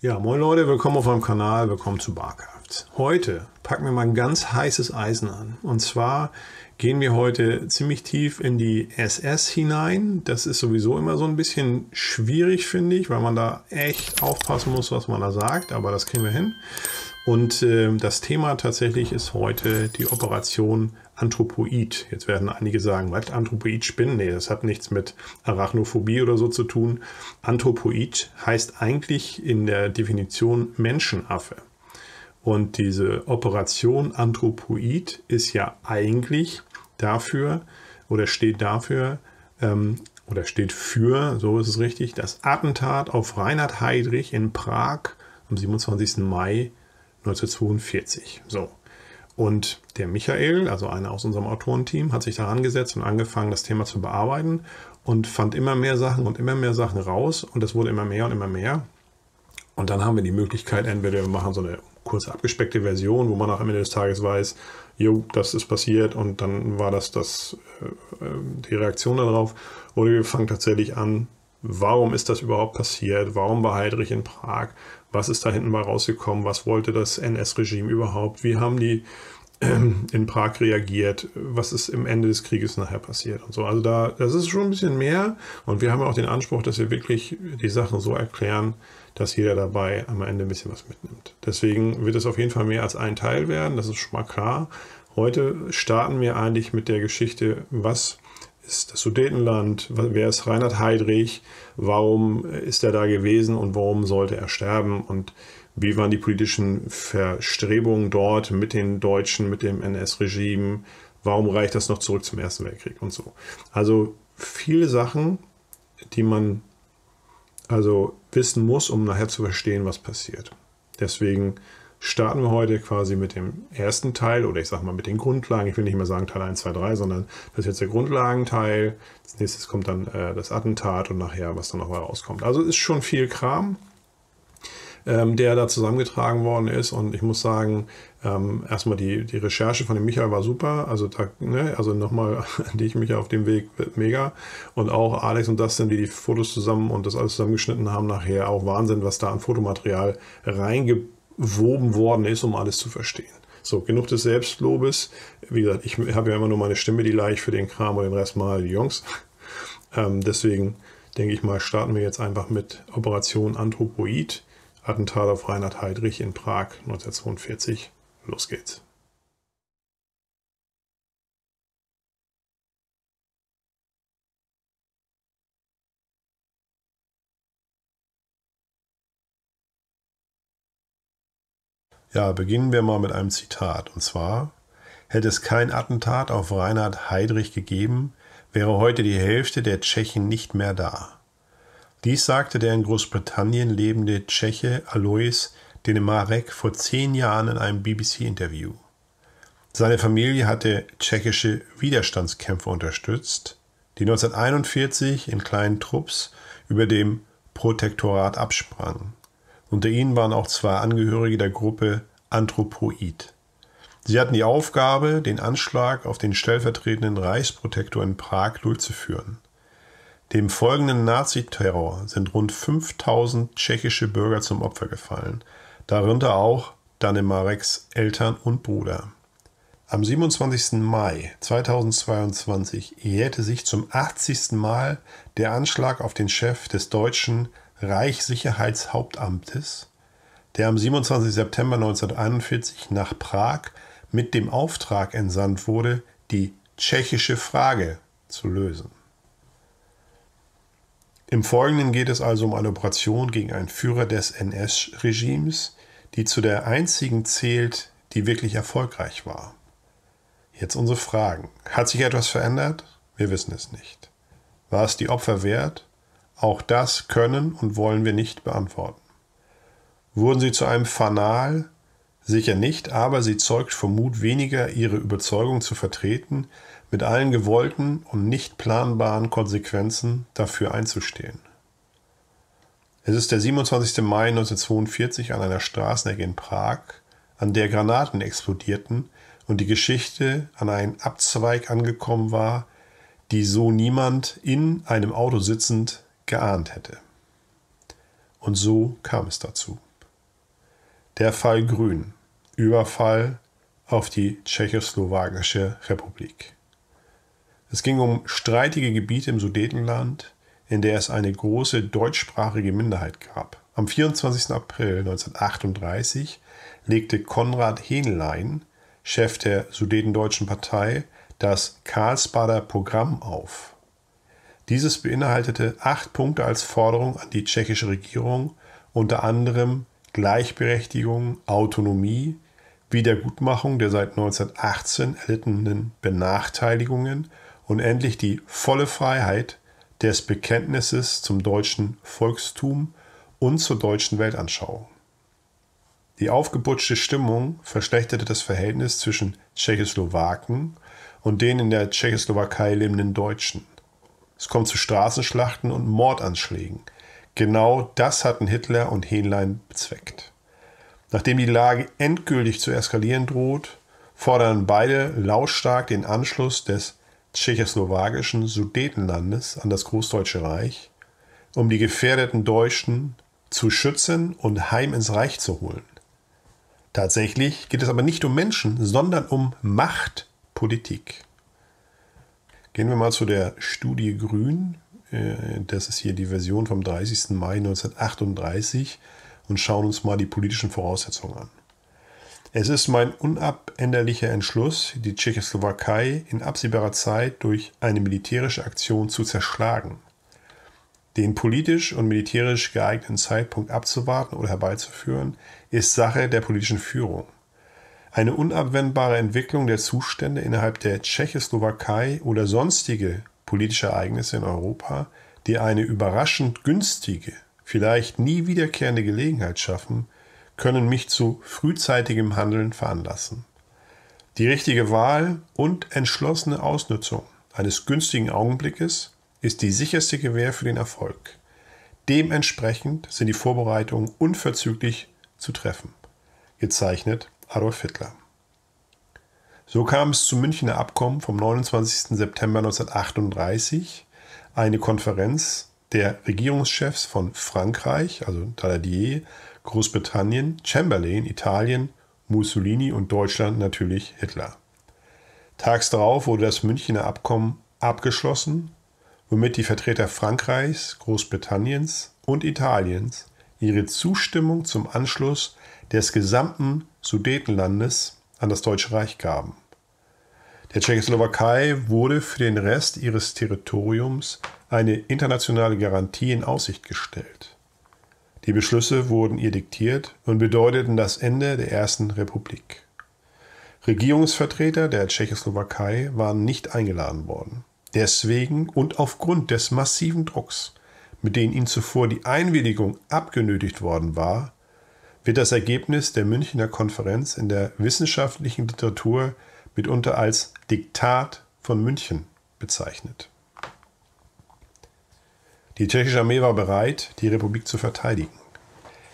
Ja, moin Leute, willkommen auf meinem Kanal, willkommen zu Barcrafts. Heute packen wir mal ein ganz heißes Eisen an. Und zwar gehen wir heute ziemlich tief in die SS hinein. Das ist sowieso immer so ein bisschen schwierig, finde ich, weil man da echt aufpassen muss, was man da sagt. Aber das kriegen wir hin. Und äh, das Thema tatsächlich ist heute die Operation Anthropoid. Jetzt werden einige sagen, was Anthropoid spinnen? Nee, das hat nichts mit Arachnophobie oder so zu tun. Anthropoid heißt eigentlich in der Definition Menschenaffe. Und diese Operation Anthropoid ist ja eigentlich dafür oder steht dafür ähm, oder steht für, so ist es richtig, das Attentat auf Reinhard Heydrich in Prag am 27. Mai 1942. So. Und der Michael, also einer aus unserem Autorenteam, hat sich daran gesetzt und angefangen, das Thema zu bearbeiten und fand immer mehr Sachen und immer mehr Sachen raus und es wurde immer mehr und immer mehr. Und dann haben wir die Möglichkeit, entweder wir machen so eine kurz abgespeckte Version, wo man am Ende des Tages weiß, jo, das ist passiert und dann war das, das äh, äh, die Reaktion darauf. Oder wir fangen tatsächlich an, warum ist das überhaupt passiert? Warum war Heidrich in Prag? was ist da hinten mal rausgekommen, was wollte das NS-Regime überhaupt, wie haben die ähm, in Prag reagiert, was ist im Ende des Krieges nachher passiert und so. Also da, das ist schon ein bisschen mehr und wir haben auch den Anspruch, dass wir wirklich die Sachen so erklären, dass jeder dabei am Ende ein bisschen was mitnimmt. Deswegen wird es auf jeden Fall mehr als ein Teil werden, das ist schon mal klar. Heute starten wir eigentlich mit der Geschichte, was ist das Sudetenland, wer ist Reinhard Heydrich, warum ist er da gewesen und warum sollte er sterben und wie waren die politischen Verstrebungen dort mit den Deutschen, mit dem NS-Regime, warum reicht das noch zurück zum Ersten Weltkrieg und so. Also viele Sachen, die man also wissen muss, um nachher zu verstehen, was passiert. Deswegen starten wir heute quasi mit dem ersten Teil oder ich sag mal mit den Grundlagen. Ich will nicht mehr sagen Teil 1, 2, 3, sondern das ist jetzt der Grundlagenteil. Als nächstes kommt dann äh, das Attentat und nachher, was dann nochmal rauskommt. Also ist schon viel Kram, ähm, der da zusammengetragen worden ist. Und ich muss sagen, ähm, erstmal die, die Recherche von dem Michael war super. Also, ne, also nochmal an dich, Michael, auf dem Weg, mega. Und auch Alex und Dustin, die die Fotos zusammen und das alles zusammengeschnitten haben, nachher auch Wahnsinn, was da an Fotomaterial reingebracht gewoben worden ist, um alles zu verstehen. So, genug des Selbstlobes. Wie gesagt, ich habe ja immer nur meine Stimme, die leicht für den Kram und den Rest mal die Jungs. Ähm, deswegen denke ich mal, starten wir jetzt einfach mit Operation Anthropoid, Attentat auf Reinhard Heydrich in Prag 1942. Los geht's. Ja, beginnen wir mal mit einem Zitat. Und zwar, hätte es kein Attentat auf Reinhard Heydrich gegeben, wäre heute die Hälfte der Tschechen nicht mehr da. Dies sagte der in Großbritannien lebende Tscheche Alois Denemarek vor zehn Jahren in einem BBC-Interview. Seine Familie hatte tschechische Widerstandskämpfer unterstützt, die 1941 in kleinen Trupps über dem Protektorat absprangen. Unter ihnen waren auch zwei Angehörige der Gruppe Anthropoid. Sie hatten die Aufgabe, den Anschlag auf den stellvertretenden Reichsprotektor in Prag durchzuführen. Dem folgenden Naziterror sind rund 5000 tschechische Bürger zum Opfer gefallen, darunter auch Danemareks Eltern und Bruder. Am 27. Mai 2022 jährte sich zum 80. Mal der Anschlag auf den Chef des deutschen Reichssicherheitshauptamtes, der am 27. September 1941 nach Prag mit dem Auftrag entsandt wurde, die tschechische Frage zu lösen. Im Folgenden geht es also um eine Operation gegen einen Führer des NS-Regimes, die zu der einzigen zählt, die wirklich erfolgreich war. Jetzt unsere Fragen. Hat sich etwas verändert? Wir wissen es nicht. War es die Opfer wert? Auch das können und wollen wir nicht beantworten. Wurden sie zu einem Fanal? Sicher nicht, aber sie zeugt vom Mut weniger, ihre Überzeugung zu vertreten, mit allen gewollten und nicht planbaren Konsequenzen dafür einzustehen. Es ist der 27. Mai 1942 an einer Straßenecke in Prag, an der Granaten explodierten und die Geschichte an einen Abzweig angekommen war, die so niemand in einem Auto sitzend geahnt hätte. Und so kam es dazu. Der Fall Grün. Überfall auf die tschechoslowakische Republik. Es ging um streitige Gebiete im Sudetenland, in der es eine große deutschsprachige Minderheit gab. Am 24. April 1938 legte Konrad Henlein, Chef der Sudetendeutschen Partei, das Karlsbader Programm auf. Dieses beinhaltete acht Punkte als Forderung an die tschechische Regierung, unter anderem Gleichberechtigung, Autonomie, Wiedergutmachung der seit 1918 erlittenen Benachteiligungen und endlich die volle Freiheit des Bekenntnisses zum deutschen Volkstum und zur deutschen Weltanschauung. Die aufgeputschte Stimmung verschlechterte das Verhältnis zwischen Tschechoslowaken und den in der Tschechoslowakei lebenden Deutschen. Es kommt zu Straßenschlachten und Mordanschlägen. Genau das hatten Hitler und Hähnlein bezweckt. Nachdem die Lage endgültig zu eskalieren droht, fordern beide lautstark den Anschluss des tschechoslowakischen Sudetenlandes an das Großdeutsche Reich, um die gefährdeten Deutschen zu schützen und heim ins Reich zu holen. Tatsächlich geht es aber nicht um Menschen, sondern um Machtpolitik. Gehen wir mal zu der Studie Grün. Äh, das ist hier die Version vom 30. Mai 1938 und schauen uns mal die politischen Voraussetzungen an. Es ist mein unabänderlicher Entschluss, die Tschechoslowakei in absehbarer Zeit durch eine militärische Aktion zu zerschlagen, den politisch und militärisch geeigneten Zeitpunkt abzuwarten oder herbeizuführen, ist Sache der politischen Führung. Eine unabwendbare Entwicklung der Zustände innerhalb der Tschechoslowakei oder sonstige politische Ereignisse in Europa, die eine überraschend günstige, vielleicht nie wiederkehrende Gelegenheit schaffen, können mich zu frühzeitigem Handeln veranlassen. Die richtige Wahl und entschlossene Ausnutzung eines günstigen Augenblickes ist die sicherste Gewähr für den Erfolg. Dementsprechend sind die Vorbereitungen unverzüglich zu treffen. Gezeichnet Adolf Hitler. So kam es zum Münchner Abkommen vom 29. September 1938, eine Konferenz der Regierungschefs von Frankreich, also Daladier, Großbritannien, Chamberlain, Italien, Mussolini und Deutschland natürlich Hitler. Tags darauf wurde das Münchner Abkommen abgeschlossen, womit die Vertreter Frankreichs, Großbritanniens und Italiens ihre Zustimmung zum Anschluss des gesamten Sudetenlandes an das Deutsche Reich gaben. Der Tschechoslowakei wurde für den Rest ihres Territoriums eine internationale Garantie in Aussicht gestellt. Die Beschlüsse wurden ihr diktiert und bedeuteten das Ende der Ersten Republik. Regierungsvertreter der Tschechoslowakei waren nicht eingeladen worden. Deswegen und aufgrund des massiven Drucks, mit dem ihnen zuvor die Einwilligung abgenötigt worden war, wird das Ergebnis der Münchner Konferenz in der wissenschaftlichen Literatur mitunter als Diktat von München bezeichnet. Die tschechische Armee war bereit, die Republik zu verteidigen.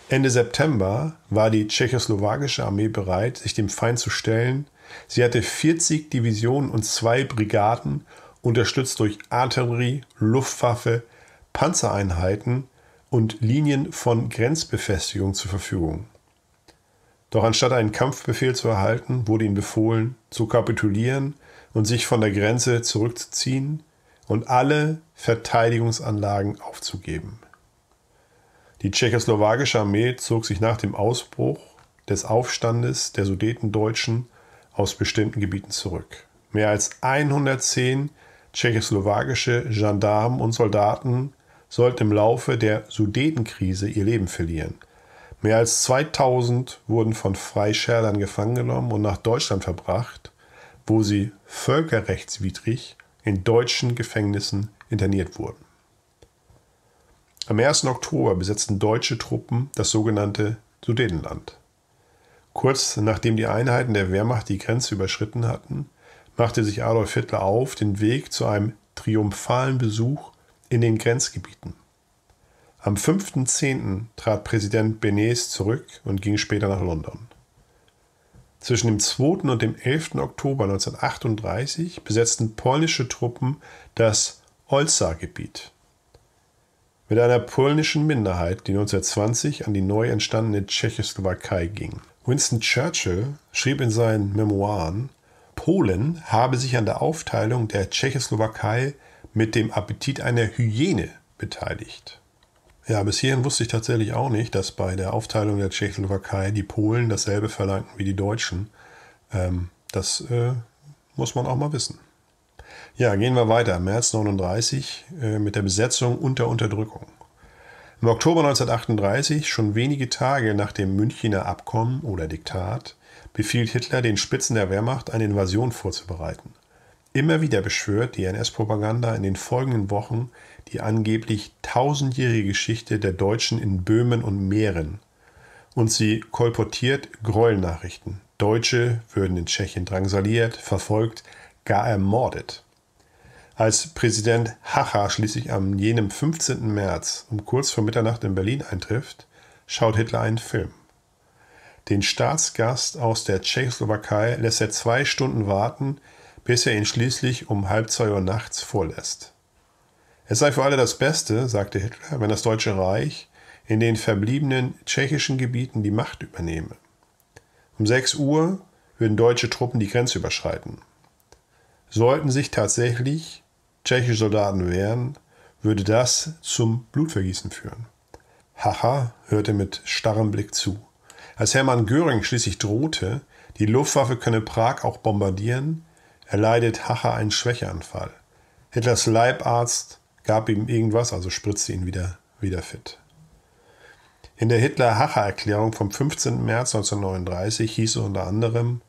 Ende September war die tschechoslowakische Armee bereit, sich dem Feind zu stellen. Sie hatte 40 Divisionen und zwei Brigaden, unterstützt durch Artillerie, Luftwaffe, Panzereinheiten und Linien von Grenzbefestigung zur Verfügung. Doch anstatt einen Kampfbefehl zu erhalten, wurde ihm befohlen, zu kapitulieren und sich von der Grenze zurückzuziehen und alle Verteidigungsanlagen aufzugeben. Die tschechoslowakische Armee zog sich nach dem Ausbruch des Aufstandes der Sudetendeutschen aus bestimmten Gebieten zurück. Mehr als 110 tschechoslowakische Gendarmen und Soldaten sollten im Laufe der Sudetenkrise ihr Leben verlieren. Mehr als 2000 wurden von Freischärlern gefangen genommen und nach Deutschland verbracht, wo sie völkerrechtswidrig in deutschen Gefängnissen interniert wurden. Am 1. Oktober besetzten deutsche Truppen das sogenannte Sudetenland. Kurz nachdem die Einheiten der Wehrmacht die Grenze überschritten hatten, machte sich Adolf Hitler auf den Weg zu einem triumphalen Besuch in den Grenzgebieten. Am 5.10. trat Präsident Benes zurück und ging später nach London. Zwischen dem 2. und dem 11. Oktober 1938 besetzten polnische Truppen das Olsa-Gebiet. Mit einer polnischen Minderheit, die 1920 an die neu entstandene Tschechoslowakei ging. Winston Churchill schrieb in seinen Memoiren, Polen habe sich an der Aufteilung der Tschechoslowakei mit dem Appetit einer Hyäne beteiligt. Ja, bis hierhin wusste ich tatsächlich auch nicht, dass bei der Aufteilung der Tschechoslowakei die Polen dasselbe verlangten wie die Deutschen. Ähm, das äh, muss man auch mal wissen. Ja, gehen wir weiter. März 39 äh, mit der Besetzung unter Unterdrückung. Im Oktober 1938, schon wenige Tage nach dem Münchner Abkommen oder Diktat, befiehlt Hitler den Spitzen der Wehrmacht, eine Invasion vorzubereiten. Immer wieder beschwört die NS-Propaganda in den folgenden Wochen die angeblich tausendjährige Geschichte der Deutschen in Böhmen und Mähren. Und sie kolportiert Gräuelnachrichten. Deutsche würden in Tschechien drangsaliert, verfolgt, gar ermordet. Als Präsident Hacha schließlich am jenem 15. März um kurz vor Mitternacht in Berlin eintrifft, schaut Hitler einen Film. Den Staatsgast aus der Tschechoslowakei lässt er zwei Stunden warten, bis er ihn schließlich um halb zwei Uhr nachts vorlässt. Es sei für alle das Beste, sagte Hitler, wenn das Deutsche Reich in den verbliebenen tschechischen Gebieten die Macht übernehme. Um 6 Uhr würden deutsche Truppen die Grenze überschreiten. Sollten sich tatsächlich tschechische Soldaten wehren, würde das zum Blutvergießen führen. Haha hörte mit starrem Blick zu. Als Hermann Göring schließlich drohte, die Luftwaffe könne Prag auch bombardieren, erleidet Hacher einen Schwächeanfall. Hitlers Leibarzt gab ihm irgendwas, also spritzte ihn wieder, wieder fit. In der Hitler-Hacher-Erklärung vom 15. März 1939 hieß es unter anderem,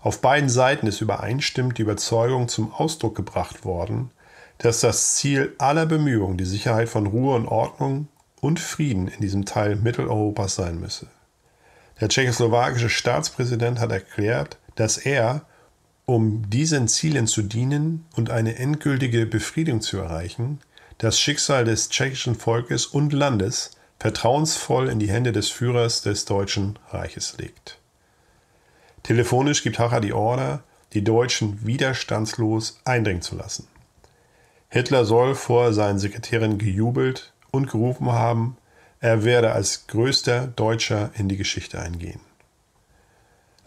auf beiden Seiten ist übereinstimmend die Überzeugung zum Ausdruck gebracht worden, dass das Ziel aller Bemühungen die Sicherheit von Ruhe und Ordnung und Frieden in diesem Teil Mitteleuropas sein müsse. Der tschechoslowakische Staatspräsident hat erklärt, dass er, um diesen Zielen zu dienen und eine endgültige Befriedung zu erreichen, das Schicksal des tschechischen Volkes und Landes vertrauensvoll in die Hände des Führers des Deutschen Reiches legt. Telefonisch gibt Hacher die Order, die Deutschen widerstandslos eindringen zu lassen. Hitler soll vor seinen Sekretären gejubelt und gerufen haben, er werde als größter Deutscher in die Geschichte eingehen.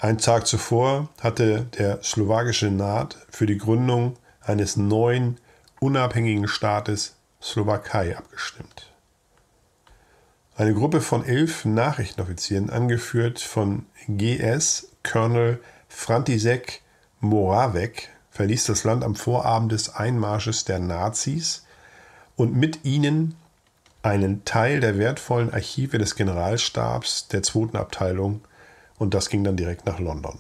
Ein Tag zuvor hatte der slowakische Naht für die Gründung eines neuen, unabhängigen Staates Slowakei abgestimmt. Eine Gruppe von elf Nachrichtenoffizieren, angeführt von GS Colonel František Moravec, verließ das Land am Vorabend des Einmarsches der Nazis und mit ihnen einen Teil der wertvollen Archive des Generalstabs der zweiten Abteilung und das ging dann direkt nach London.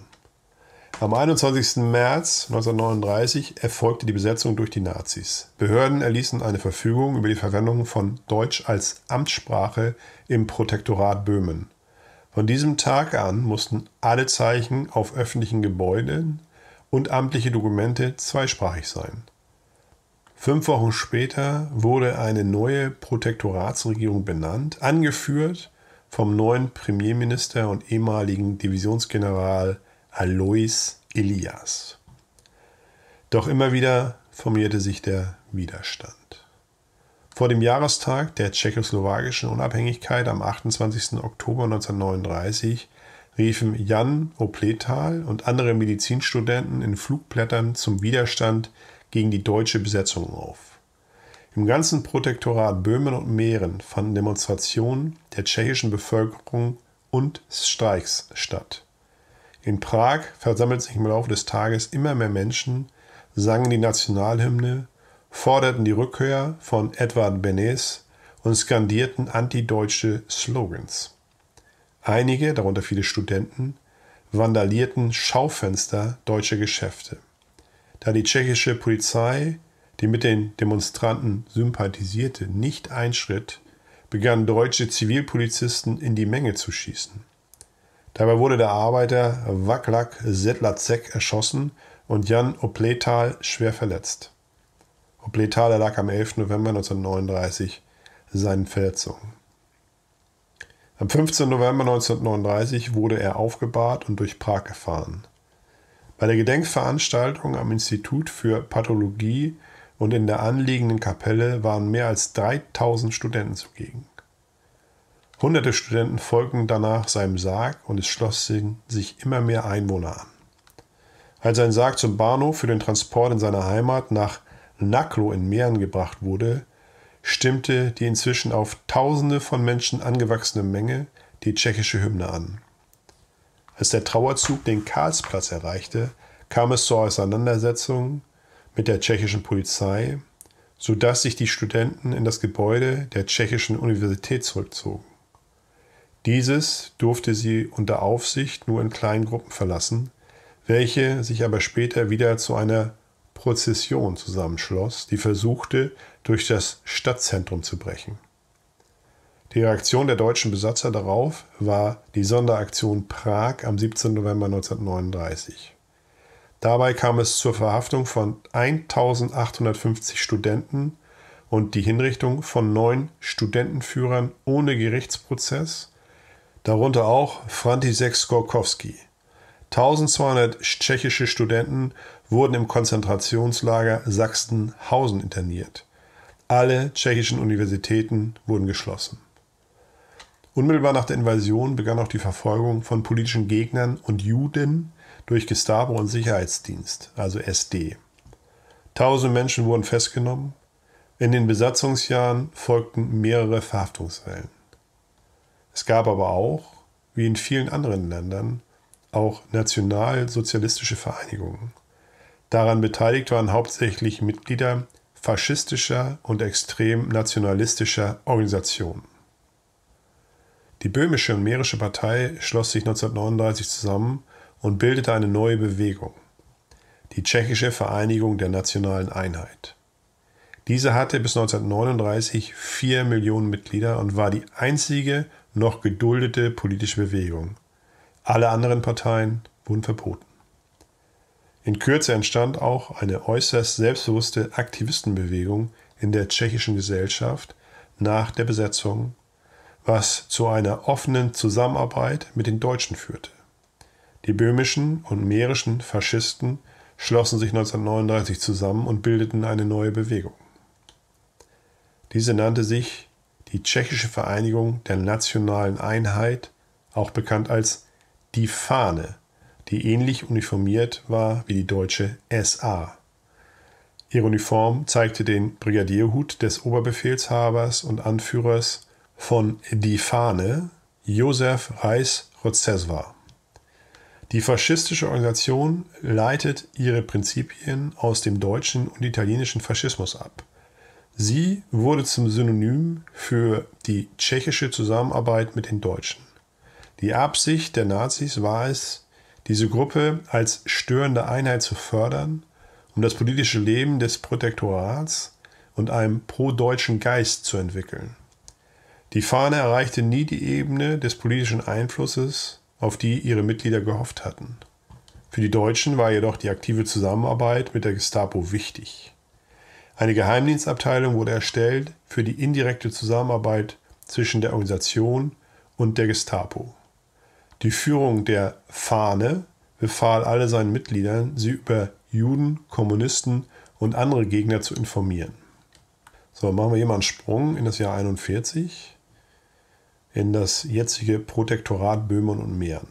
Am 21. März 1939 erfolgte die Besetzung durch die Nazis. Behörden erließen eine Verfügung über die Verwendung von Deutsch als Amtssprache im Protektorat Böhmen. Von diesem Tag an mussten alle Zeichen auf öffentlichen Gebäuden und amtliche Dokumente zweisprachig sein. Fünf Wochen später wurde eine neue Protektoratsregierung benannt, angeführt vom neuen Premierminister und ehemaligen Divisionsgeneral Alois Elias. Doch immer wieder formierte sich der Widerstand. Vor dem Jahrestag der tschechoslowakischen Unabhängigkeit am 28. Oktober 1939 riefen Jan Opletal und andere Medizinstudenten in Flugblättern zum Widerstand gegen die deutsche Besetzung auf. Im ganzen Protektorat Böhmen und Mähren fanden Demonstrationen der tschechischen Bevölkerung und Streiks statt. In Prag versammelten sich im Laufe des Tages immer mehr Menschen, sangen die Nationalhymne, forderten die Rückkehr von Edward Benes und skandierten antideutsche Slogans. Einige, darunter viele Studenten, vandalierten Schaufenster deutscher Geschäfte. Da die tschechische Polizei die mit den Demonstranten sympathisierte, nicht einschritt, begannen deutsche Zivilpolizisten in die Menge zu schießen. Dabei wurde der Arbeiter Waklak Sedlacek erschossen und Jan Opletal schwer verletzt. Opletal erlag am 11. November 1939 seinen Verletzungen. Am 15. November 1939 wurde er aufgebahrt und durch Prag gefahren. Bei der Gedenkveranstaltung am Institut für Pathologie und in der anliegenden Kapelle waren mehr als 3000 Studenten zugegen. Hunderte Studenten folgten danach seinem Sarg und es schlossen sich immer mehr Einwohner an. Als sein Sarg zum Bahnhof für den Transport in seiner Heimat nach Naklo in Mähren gebracht wurde, stimmte die inzwischen auf Tausende von Menschen angewachsene Menge die tschechische Hymne an. Als der Trauerzug den Karlsplatz erreichte, kam es zur Auseinandersetzung mit der tschechischen Polizei, sodass sich die Studenten in das Gebäude der tschechischen Universität zurückzogen. Dieses durfte sie unter Aufsicht nur in kleinen Gruppen verlassen, welche sich aber später wieder zu einer Prozession zusammenschloss, die versuchte, durch das Stadtzentrum zu brechen. Die Reaktion der deutschen Besatzer darauf war die Sonderaktion Prag am 17. November 1939. Dabei kam es zur Verhaftung von 1850 Studenten und die Hinrichtung von neun Studentenführern ohne Gerichtsprozess, darunter auch František Skorkowski. 1200 tschechische Studenten wurden im Konzentrationslager Sachsenhausen interniert. Alle tschechischen Universitäten wurden geschlossen. Unmittelbar nach der Invasion begann auch die Verfolgung von politischen Gegnern und Juden, durch Gestapo und Sicherheitsdienst, also SD. Tausende Menschen wurden festgenommen. In den Besatzungsjahren folgten mehrere Verhaftungswellen. Es gab aber auch, wie in vielen anderen Ländern, auch nationalsozialistische Vereinigungen. Daran beteiligt waren hauptsächlich Mitglieder faschistischer und extrem nationalistischer Organisationen. Die Böhmische und Mährische Partei schloss sich 1939 zusammen und bildete eine neue Bewegung, die Tschechische Vereinigung der Nationalen Einheit. Diese hatte bis 1939 vier Millionen Mitglieder und war die einzige noch geduldete politische Bewegung. Alle anderen Parteien wurden verboten. In Kürze entstand auch eine äußerst selbstbewusste Aktivistenbewegung in der tschechischen Gesellschaft nach der Besetzung, was zu einer offenen Zusammenarbeit mit den Deutschen führte. Die böhmischen und mährischen Faschisten schlossen sich 1939 zusammen und bildeten eine neue Bewegung. Diese nannte sich die Tschechische Vereinigung der Nationalen Einheit, auch bekannt als die Fahne, die ähnlich uniformiert war wie die deutsche SA. Ihre Uniform zeigte den Brigadierhut des Oberbefehlshabers und Anführers von Die Fahne, Josef Reis Rozeswa. Die faschistische Organisation leitet ihre Prinzipien aus dem deutschen und italienischen Faschismus ab. Sie wurde zum Synonym für die tschechische Zusammenarbeit mit den Deutschen. Die Absicht der Nazis war es, diese Gruppe als störende Einheit zu fördern, um das politische Leben des Protektorats und einem pro-deutschen Geist zu entwickeln. Die Fahne erreichte nie die Ebene des politischen Einflusses auf die ihre Mitglieder gehofft hatten. Für die Deutschen war jedoch die aktive Zusammenarbeit mit der Gestapo wichtig. Eine Geheimdienstabteilung wurde erstellt für die indirekte Zusammenarbeit zwischen der Organisation und der Gestapo. Die Führung der Fahne befahl alle seinen Mitgliedern, sie über Juden, Kommunisten und andere Gegner zu informieren. So, machen wir hier mal einen Sprung in das Jahr 1941 in das jetzige Protektorat Böhmen und Mähren.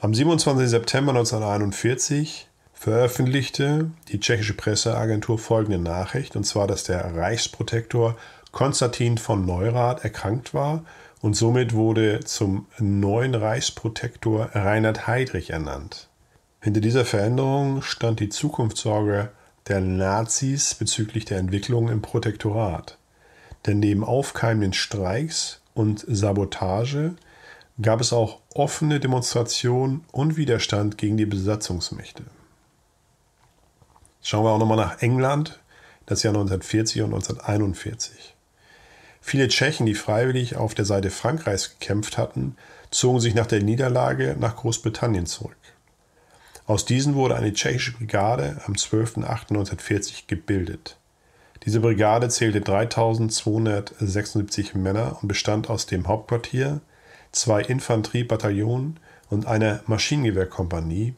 Am 27. September 1941 veröffentlichte die tschechische Presseagentur folgende Nachricht, und zwar, dass der Reichsprotektor Konstantin von Neurath erkrankt war und somit wurde zum neuen Reichsprotektor Reinhard Heydrich ernannt. Hinter dieser Veränderung stand die Zukunftssorge der Nazis bezüglich der Entwicklung im Protektorat. Denn neben aufkeimenden Streiks und Sabotage gab es auch offene Demonstrationen und Widerstand gegen die Besatzungsmächte. Schauen wir auch nochmal nach England, das Jahr 1940 und 1941. Viele Tschechen, die freiwillig auf der Seite Frankreichs gekämpft hatten, zogen sich nach der Niederlage nach Großbritannien zurück. Aus diesen wurde eine tschechische Brigade am 12.08.1940 gebildet. Diese Brigade zählte 3276 Männer und bestand aus dem Hauptquartier, zwei Infanteriebataillonen und einer Maschinengewehrkompanie,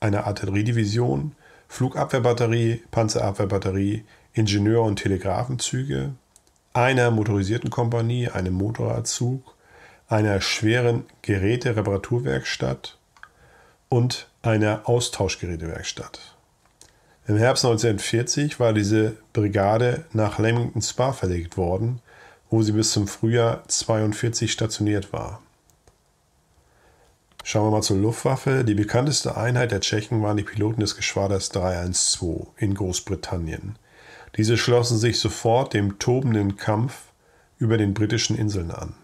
einer Artilleriedivision, Flugabwehrbatterie, Panzerabwehrbatterie, Ingenieur- und Telegrafenzüge, einer motorisierten Kompanie, einem Motorradzug, einer schweren Geräte-Reparaturwerkstatt und einer Austauschgerätewerkstatt. Im Herbst 1940 war diese Brigade nach Leamington Spa verlegt worden, wo sie bis zum Frühjahr 1942 stationiert war. Schauen wir mal zur Luftwaffe. Die bekannteste Einheit der Tschechen waren die Piloten des Geschwaders 312 in Großbritannien. Diese schlossen sich sofort dem tobenden Kampf über den britischen Inseln an.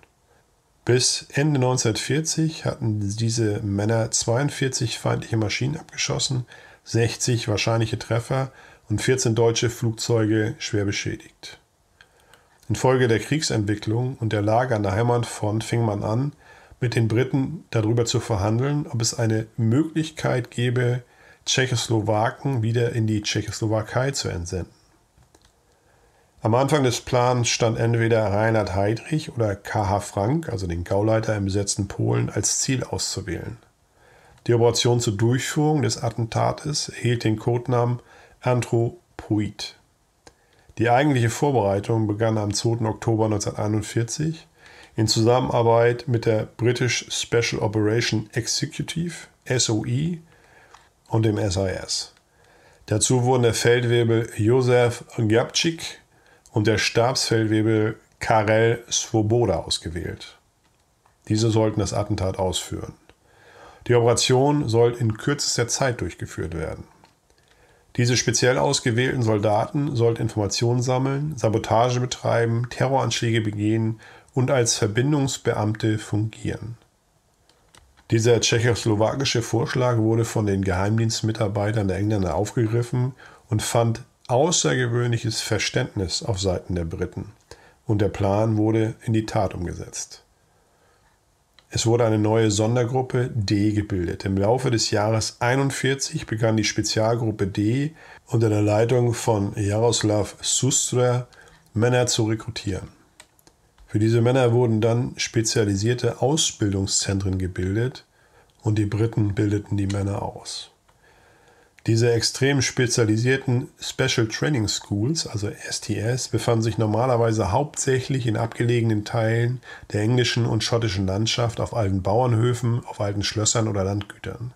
Bis Ende 1940 hatten diese Männer 42 feindliche Maschinen abgeschossen, 60 wahrscheinliche Treffer und 14 deutsche Flugzeuge schwer beschädigt. Infolge der Kriegsentwicklung und der Lage an der Heimatfront fing man an, mit den Briten darüber zu verhandeln, ob es eine Möglichkeit gäbe, Tschechoslowaken wieder in die Tschechoslowakei zu entsenden. Am Anfang des Plans stand entweder Reinhard Heydrich oder K.H. Frank, also den Gauleiter im besetzten Polen, als Ziel auszuwählen. Die Operation zur Durchführung des Attentates erhielt den Codenamen Anthropoid. Die eigentliche Vorbereitung begann am 2. Oktober 1941 in Zusammenarbeit mit der British Special Operation Executive SOE und dem SIS. Dazu wurden der Feldwebel Josef Gabczyk und der Stabsfeldwebel Karel Svoboda ausgewählt. Diese sollten das Attentat ausführen. Die Operation soll in kürzester Zeit durchgeführt werden. Diese speziell ausgewählten Soldaten sollten Informationen sammeln, Sabotage betreiben, Terroranschläge begehen und als Verbindungsbeamte fungieren. Dieser tschechoslowakische Vorschlag wurde von den Geheimdienstmitarbeitern der Engländer aufgegriffen und fand außergewöhnliches Verständnis auf Seiten der Briten. Und der Plan wurde in die Tat umgesetzt. Es wurde eine neue Sondergruppe D gebildet. Im Laufe des Jahres 41 begann die Spezialgruppe D unter der Leitung von Jaroslav Sustra Männer zu rekrutieren. Für diese Männer wurden dann spezialisierte Ausbildungszentren gebildet und die Briten bildeten die Männer aus. Diese extrem spezialisierten Special Training Schools, also STS, befanden sich normalerweise hauptsächlich in abgelegenen Teilen der englischen und schottischen Landschaft, auf alten Bauernhöfen, auf alten Schlössern oder Landgütern.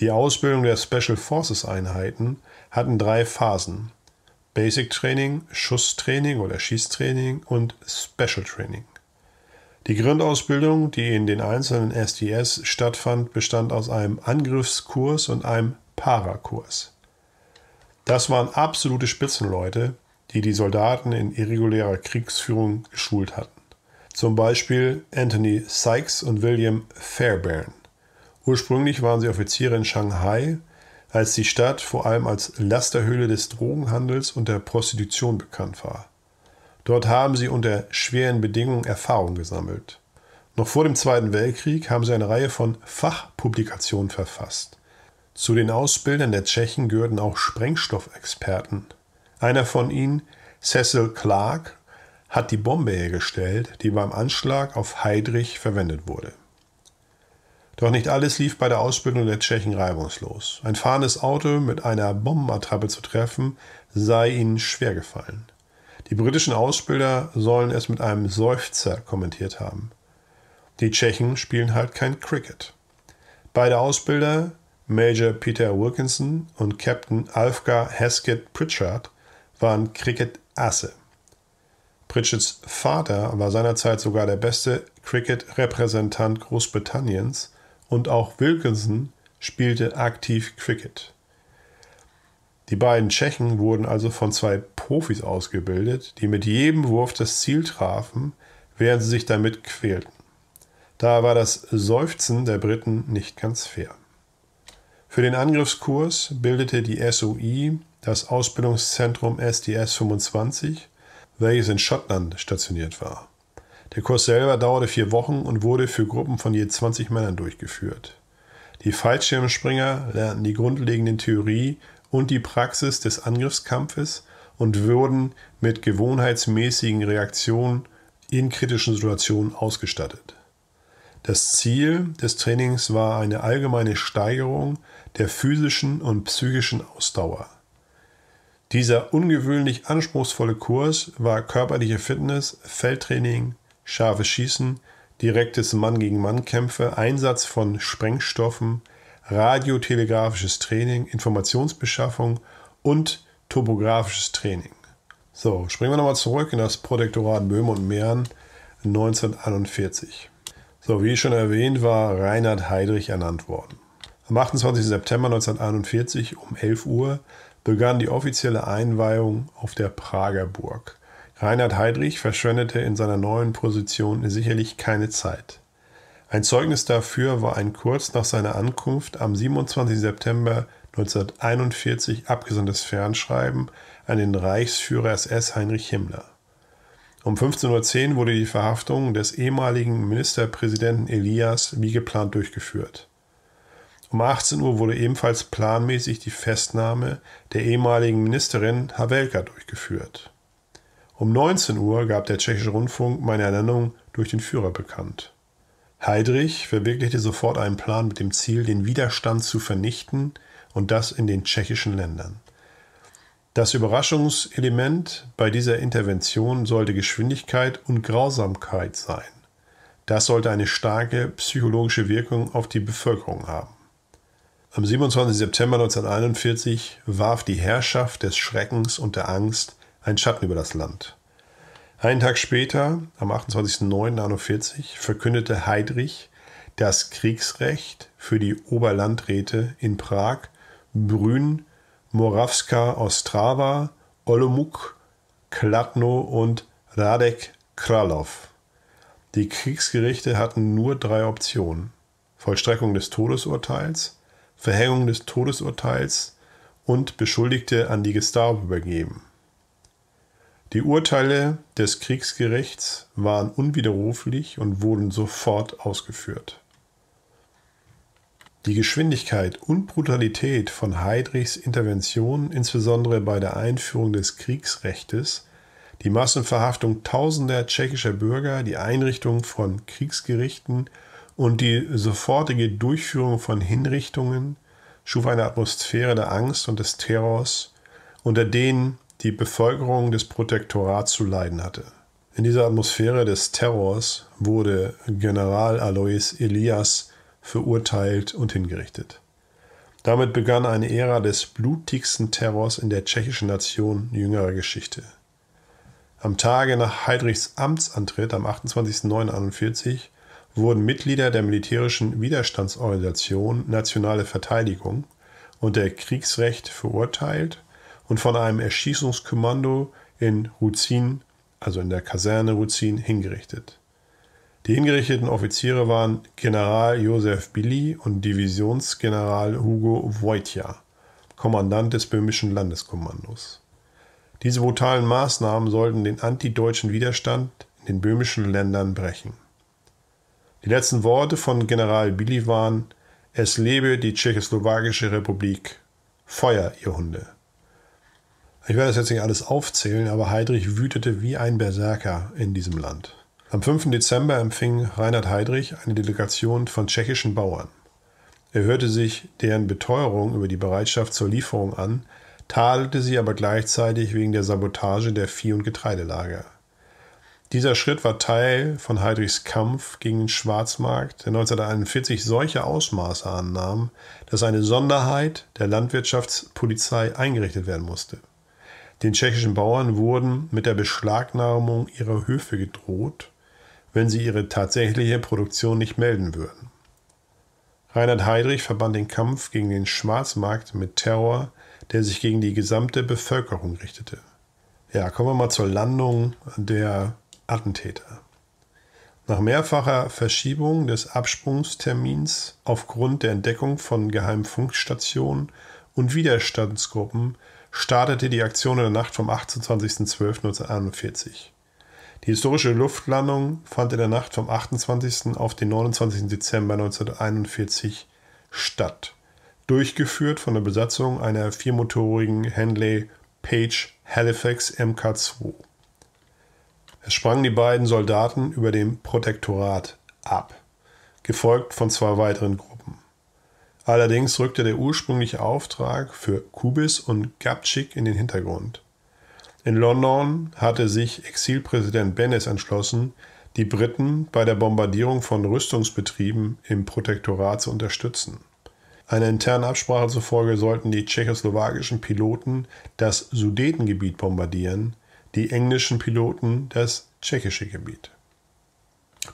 Die Ausbildung der Special Forces Einheiten hatten drei Phasen. Basic Training, Schusstraining oder Schießtraining und Special Training. Die Grundausbildung, die in den einzelnen STS stattfand, bestand aus einem Angriffskurs und einem Parakurs. Das waren absolute Spitzenleute, die die Soldaten in irregulärer Kriegsführung geschult hatten. Zum Beispiel Anthony Sykes und William Fairbairn. Ursprünglich waren sie Offiziere in Shanghai, als die Stadt vor allem als Lasterhöhle des Drogenhandels und der Prostitution bekannt war. Dort haben sie unter schweren Bedingungen Erfahrung gesammelt. Noch vor dem Zweiten Weltkrieg haben sie eine Reihe von Fachpublikationen verfasst. Zu den Ausbildern der Tschechen gehörten auch Sprengstoffexperten. Einer von ihnen, Cecil Clark, hat die Bombe hergestellt, die beim Anschlag auf Heydrich verwendet wurde. Doch nicht alles lief bei der Ausbildung der Tschechen reibungslos. Ein fahrendes Auto mit einer Bombenattrappe zu treffen, sei ihnen schwer gefallen. Die britischen Ausbilder sollen es mit einem Seufzer kommentiert haben. Die Tschechen spielen halt kein Cricket. Beide Ausbilder, Major Peter Wilkinson und Captain Alfgar Heskett Pritchard waren Cricket-Asse. Pritchards Vater war seinerzeit sogar der beste Cricket-Repräsentant Großbritanniens und auch Wilkinson spielte aktiv Cricket. Die beiden Tschechen wurden also von zwei Profis ausgebildet, die mit jedem Wurf das Ziel trafen, während sie sich damit quälten. Da war das Seufzen der Briten nicht ganz fair. Für den Angriffskurs bildete die SOI das Ausbildungszentrum SDS 25, welches in Schottland stationiert war. Der Kurs selber dauerte vier Wochen und wurde für Gruppen von je 20 Männern durchgeführt. Die Fallschirmspringer lernten die grundlegenden Theorie und die Praxis des Angriffskampfes und wurden mit gewohnheitsmäßigen Reaktionen in kritischen Situationen ausgestattet. Das Ziel des Trainings war eine allgemeine Steigerung der physischen und psychischen Ausdauer. Dieser ungewöhnlich anspruchsvolle Kurs war körperliche Fitness, Feldtraining, scharfes Schießen, direktes Mann-gegen-Mann-Kämpfe, Einsatz von Sprengstoffen, radiotelegrafisches Training, Informationsbeschaffung und topografisches Training. So, springen wir nochmal zurück in das Protektorat Böhm und Mähren 1941. So, wie schon erwähnt, war Reinhard Heydrich ernannt worden. Am 28. September 1941 um 11 Uhr begann die offizielle Einweihung auf der Prager Burg. Reinhard Heydrich verschwendete in seiner neuen Position sicherlich keine Zeit. Ein Zeugnis dafür war ein kurz nach seiner Ankunft am 27. September 1941 abgesandtes Fernschreiben an den Reichsführer SS Heinrich Himmler. Um 15.10 Uhr wurde die Verhaftung des ehemaligen Ministerpräsidenten Elias wie geplant durchgeführt. Um 18 Uhr wurde ebenfalls planmäßig die Festnahme der ehemaligen Ministerin Havelka durchgeführt. Um 19 Uhr gab der tschechische Rundfunk meine Ernennung durch den Führer bekannt. Heydrich verwirklichte sofort einen Plan mit dem Ziel, den Widerstand zu vernichten und das in den tschechischen Ländern. Das Überraschungselement bei dieser Intervention sollte Geschwindigkeit und Grausamkeit sein. Das sollte eine starke psychologische Wirkung auf die Bevölkerung haben. Am 27. September 1941 warf die Herrschaft des Schreckens und der Angst ein Schatten über das Land. Einen Tag später, am 28.09.41, verkündete Heydrich das Kriegsrecht für die Oberlandräte in Prag, Brünn, Moravska, Ostrava, Olomouc, Kladno und Radek Kralov. Die Kriegsgerichte hatten nur drei Optionen: Vollstreckung des Todesurteils, Verhängung des Todesurteils und Beschuldigte an die Gestapo übergeben. Die Urteile des Kriegsgerichts waren unwiderruflich und wurden sofort ausgeführt. Die Geschwindigkeit und Brutalität von Heydrichs Intervention, insbesondere bei der Einführung des Kriegsrechts, die Massenverhaftung tausender tschechischer Bürger, die Einrichtung von Kriegsgerichten und die sofortige Durchführung von Hinrichtungen schuf eine Atmosphäre der Angst und des Terrors, unter denen die Bevölkerung des Protektorats zu leiden hatte. In dieser Atmosphäre des Terrors wurde General Alois Elias verurteilt und hingerichtet. Damit begann eine Ära des blutigsten Terrors in der tschechischen Nation jüngerer Geschichte. Am Tage nach Heydrichs Amtsantritt am 28.09.41 wurden Mitglieder der militärischen Widerstandsorganisation Nationale Verteidigung unter Kriegsrecht verurteilt und von einem Erschießungskommando in Ruzin, also in der Kaserne Ruzin, hingerichtet. Die hingerichteten Offiziere waren General Josef Billy und Divisionsgeneral Hugo Wojtja, Kommandant des böhmischen Landeskommandos. Diese brutalen Maßnahmen sollten den antideutschen Widerstand in den böhmischen Ländern brechen. Die letzten Worte von General Billy waren, es lebe die tschechoslowakische Republik. Feuer, ihr Hunde. Ich werde das jetzt nicht alles aufzählen, aber Heidrich wütete wie ein Berserker in diesem Land. Am 5. Dezember empfing Reinhard Heydrich eine Delegation von tschechischen Bauern. Er hörte sich deren Beteuerung über die Bereitschaft zur Lieferung an, tadelte sie aber gleichzeitig wegen der Sabotage der Vieh- und Getreidelager. Dieser Schritt war Teil von Heidrichs Kampf gegen den Schwarzmarkt, der 1941 solche Ausmaße annahm, dass eine Sonderheit der Landwirtschaftspolizei eingerichtet werden musste. Den tschechischen Bauern wurden mit der Beschlagnahmung ihrer Höfe gedroht, wenn sie ihre tatsächliche Produktion nicht melden würden. Reinhard Heydrich verband den Kampf gegen den Schwarzmarkt mit Terror, der sich gegen die gesamte Bevölkerung richtete. Ja, kommen wir mal zur Landung der Attentäter. Nach mehrfacher Verschiebung des Absprungstermins aufgrund der Entdeckung von Geheimfunkstationen und Widerstandsgruppen startete die Aktion in der Nacht vom 28.12.1941. Die historische Luftlandung fand in der Nacht vom 28. auf den 29. Dezember 1941 statt, durchgeführt von der Besatzung einer viermotorigen Henley Page Halifax Mk2. Es sprangen die beiden Soldaten über dem Protektorat ab, gefolgt von zwei weiteren Gruppen. Allerdings rückte der ursprüngliche Auftrag für Kubis und Gabczyk in den Hintergrund. In London hatte sich Exilpräsident Bennis entschlossen, die Briten bei der Bombardierung von Rüstungsbetrieben im Protektorat zu unterstützen. Einer internen Absprache zufolge sollten die tschechoslowakischen Piloten das Sudetengebiet bombardieren, die englischen Piloten das tschechische Gebiet.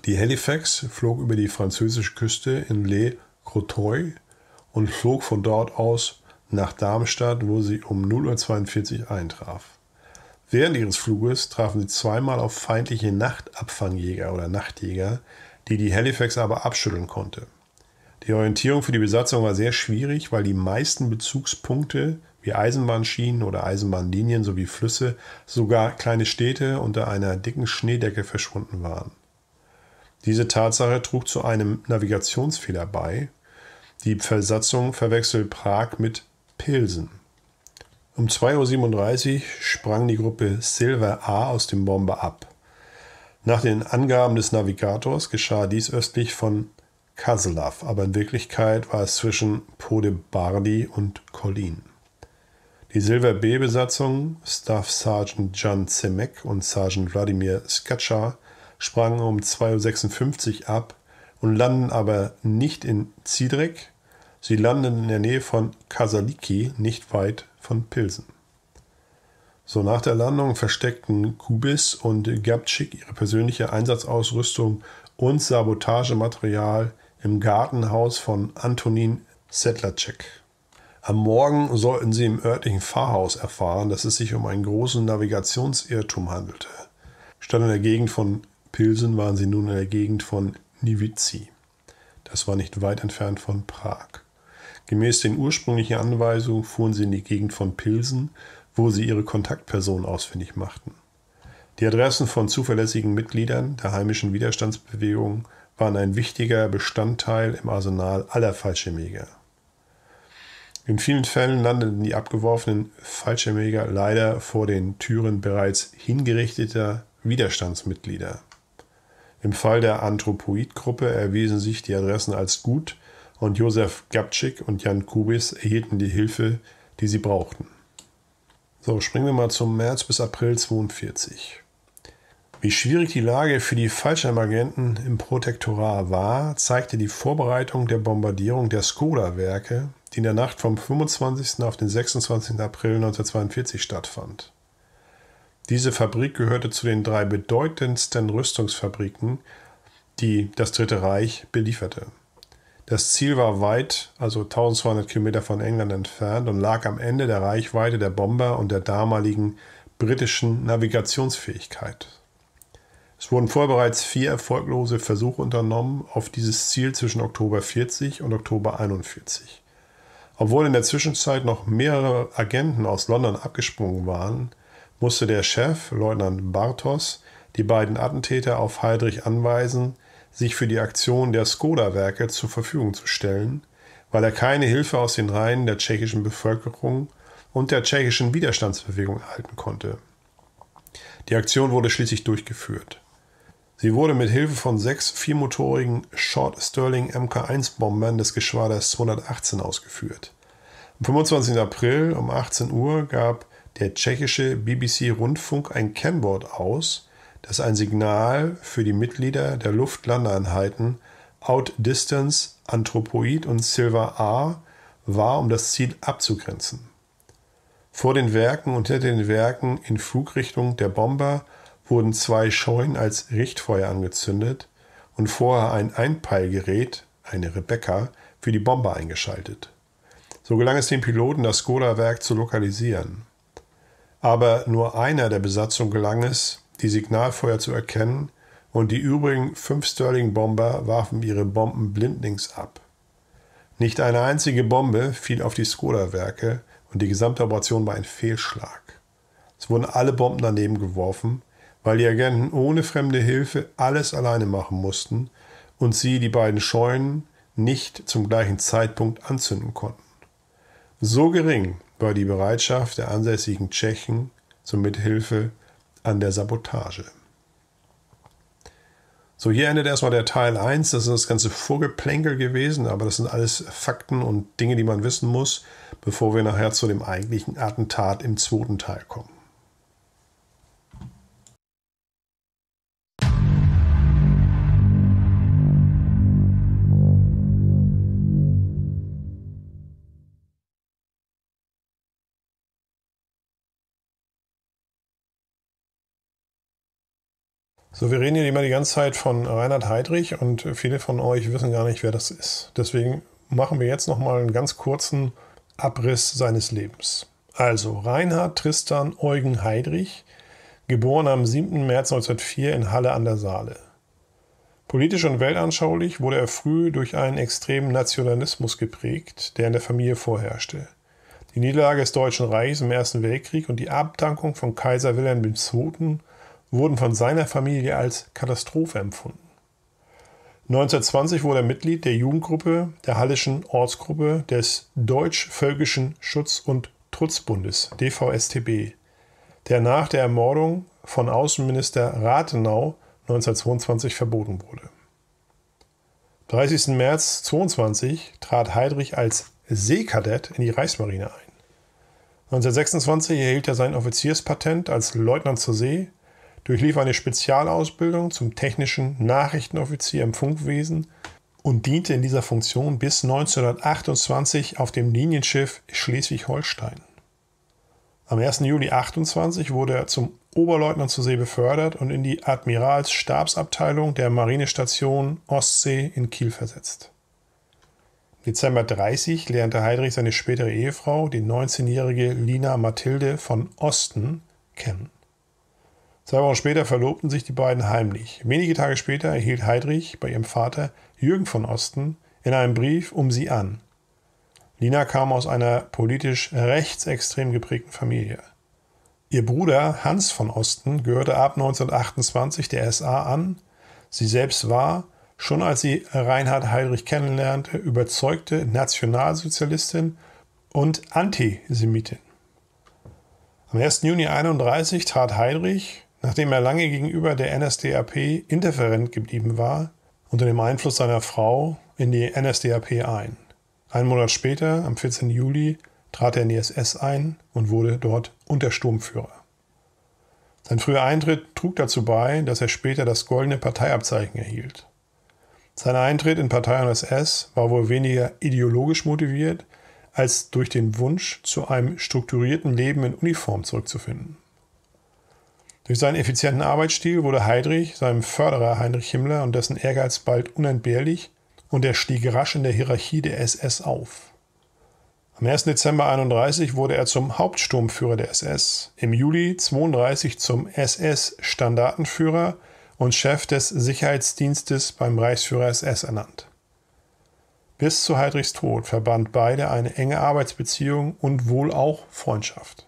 Die Halifax flog über die französische Küste in Le Crotoy und flog von dort aus nach Darmstadt, wo sie um 0.42 Uhr eintraf. Während ihres Fluges trafen sie zweimal auf feindliche Nachtabfangjäger oder Nachtjäger, die die Halifax aber abschütteln konnte. Die Orientierung für die Besatzung war sehr schwierig, weil die meisten Bezugspunkte wie Eisenbahnschienen oder Eisenbahnlinien sowie Flüsse, sogar kleine Städte unter einer dicken Schneedecke verschwunden waren. Diese Tatsache trug zu einem Navigationsfehler bei. Die Versatzung verwechselt Prag mit Pilsen. Um 2.37 Uhr sprang die Gruppe Silver A aus dem Bomber ab. Nach den Angaben des Navigators geschah dies östlich von Kaslav, aber in Wirklichkeit war es zwischen Podebardi und Collin. Die Silver B-Besatzung, Staff Sergeant Jan Zemek und Sergeant Wladimir Skatscha, sprangen um 2.56 Uhr ab und landen aber nicht in Zidrek. Sie landen in der Nähe von Kasaliki, nicht weit von Pilsen. So nach der Landung versteckten Kubis und Gabtschik ihre persönliche Einsatzausrüstung und Sabotagematerial im Gartenhaus von Antonin Sedlacek. Am Morgen sollten sie im örtlichen Pfarrhaus erfahren, dass es sich um einen großen Navigationsirrtum handelte. Statt in der Gegend von Pilsen waren sie nun in der Gegend von Nivici. Das war nicht weit entfernt von Prag. Gemäß den ursprünglichen Anweisungen fuhren sie in die Gegend von Pilsen, wo sie ihre Kontaktpersonen ausfindig machten. Die Adressen von zuverlässigen Mitgliedern der heimischen Widerstandsbewegung waren ein wichtiger Bestandteil im Arsenal aller Fallschirmjäger. In vielen Fällen landeten die abgeworfenen Fallschirmjäger leider vor den Türen bereits hingerichteter Widerstandsmitglieder. Im Fall der Anthropoid-Gruppe erwiesen sich die Adressen als gut und Josef Gabczyk und Jan Kubis erhielten die Hilfe, die sie brauchten. So, springen wir mal zum März bis April 42. Wie schwierig die Lage für die Fallschirmagenten im Protektorat war, zeigte die Vorbereitung der Bombardierung der Skoda-Werke die in der Nacht vom 25. auf den 26. April 1942 stattfand. Diese Fabrik gehörte zu den drei bedeutendsten Rüstungsfabriken, die das Dritte Reich belieferte. Das Ziel war weit, also 1200 Kilometer von England entfernt und lag am Ende der Reichweite der Bomber und der damaligen britischen Navigationsfähigkeit. Es wurden vorher bereits vier erfolglose Versuche unternommen auf dieses Ziel zwischen Oktober 40 und Oktober 41. Obwohl in der Zwischenzeit noch mehrere Agenten aus London abgesprungen waren, musste der Chef, Leutnant Bartos, die beiden Attentäter auf Heidrich anweisen, sich für die Aktion der Skoda-Werke zur Verfügung zu stellen, weil er keine Hilfe aus den Reihen der tschechischen Bevölkerung und der tschechischen Widerstandsbewegung erhalten konnte. Die Aktion wurde schließlich durchgeführt. Sie wurde mit Hilfe von sechs viermotorigen Short Sterling Mk1 Bombern des Geschwaders 218 ausgeführt. Am 25. April um 18 Uhr gab der tschechische BBC Rundfunk ein Kennwort aus, das ein Signal für die Mitglieder der Luftlandeinheiten Distance Anthropoid und Silver A war, um das Ziel abzugrenzen. Vor den Werken und hinter den Werken in Flugrichtung der Bomber wurden zwei Scheunen als Richtfeuer angezündet und vorher ein Einpeilgerät, eine Rebecca, für die Bomber eingeschaltet. So gelang es den Piloten, das Skoda-Werk zu lokalisieren. Aber nur einer der Besatzung gelang es, die Signalfeuer zu erkennen und die übrigen fünf Sterling-Bomber warfen ihre Bomben blindlings ab. Nicht eine einzige Bombe fiel auf die Skoda-Werke und die gesamte Operation war ein Fehlschlag. Es wurden alle Bomben daneben geworfen weil die Agenten ohne fremde Hilfe alles alleine machen mussten und sie die beiden Scheunen nicht zum gleichen Zeitpunkt anzünden konnten. So gering war die Bereitschaft der ansässigen Tschechen zur Mithilfe an der Sabotage. So, hier endet erstmal der Teil 1. Das ist das ganze Vorgeplänkel gewesen, aber das sind alles Fakten und Dinge, die man wissen muss, bevor wir nachher zu dem eigentlichen Attentat im zweiten Teil kommen. So, wir reden hier immer die ganze Zeit von Reinhard Heydrich und viele von euch wissen gar nicht, wer das ist. Deswegen machen wir jetzt nochmal einen ganz kurzen Abriss seines Lebens. Also, Reinhard Tristan Eugen Heydrich, geboren am 7. März 1904 in Halle an der Saale. Politisch und weltanschaulich wurde er früh durch einen extremen Nationalismus geprägt, der in der Familie vorherrschte. Die Niederlage des Deutschen Reichs im Ersten Weltkrieg und die Abdankung von Kaiser Wilhelm II wurden von seiner Familie als Katastrophe empfunden. 1920 wurde er Mitglied der Jugendgruppe der Hallischen Ortsgruppe des Deutsch-Völkischen Schutz- und Trutzbundes, DVSTB, der nach der Ermordung von Außenminister Rathenau 1922 verboten wurde. 30. März 22 trat Heydrich als Seekadett in die Reichsmarine ein. 1926 erhielt er sein Offizierspatent als Leutnant zur See durchlief eine Spezialausbildung zum technischen Nachrichtenoffizier im Funkwesen und diente in dieser Funktion bis 1928 auf dem Linienschiff Schleswig-Holstein. Am 1. Juli 28 wurde er zum Oberleutnant zur See befördert und in die Admiralsstabsabteilung der Marinestation Ostsee in Kiel versetzt. Dezember 30 lernte Heidrich seine spätere Ehefrau, die 19-jährige Lina Mathilde von Osten, kennen. Zwei Wochen später verlobten sich die beiden heimlich. Wenige Tage später erhielt Heidrich bei ihrem Vater Jürgen von Osten in einem Brief um sie an. Lina kam aus einer politisch rechtsextrem geprägten Familie. Ihr Bruder Hans von Osten gehörte ab 1928 der SA an. Sie selbst war, schon als sie Reinhard Heydrich kennenlernte, überzeugte Nationalsozialistin und Antisemitin. Am 1. Juni 1931 trat Heydrich Nachdem er lange gegenüber der NSDAP indifferent geblieben war, unter dem Einfluss seiner Frau in die NSDAP ein. Einen Monat später, am 14. Juli, trat er in die SS ein und wurde dort Untersturmführer. Sein früher Eintritt trug dazu bei, dass er später das goldene Parteiabzeichen erhielt. Sein Eintritt in Partei und SS war wohl weniger ideologisch motiviert als durch den Wunsch, zu einem strukturierten Leben in Uniform zurückzufinden. Durch seinen effizienten Arbeitsstil wurde Heydrich seinem Förderer Heinrich Himmler und dessen Ehrgeiz bald unentbehrlich und er stieg rasch in der Hierarchie der SS auf. Am 1. Dezember 31 wurde er zum Hauptsturmführer der SS, im Juli 32 zum SS-Standartenführer und Chef des Sicherheitsdienstes beim Reichsführer SS ernannt. Bis zu Heydrichs Tod verband beide eine enge Arbeitsbeziehung und wohl auch Freundschaft.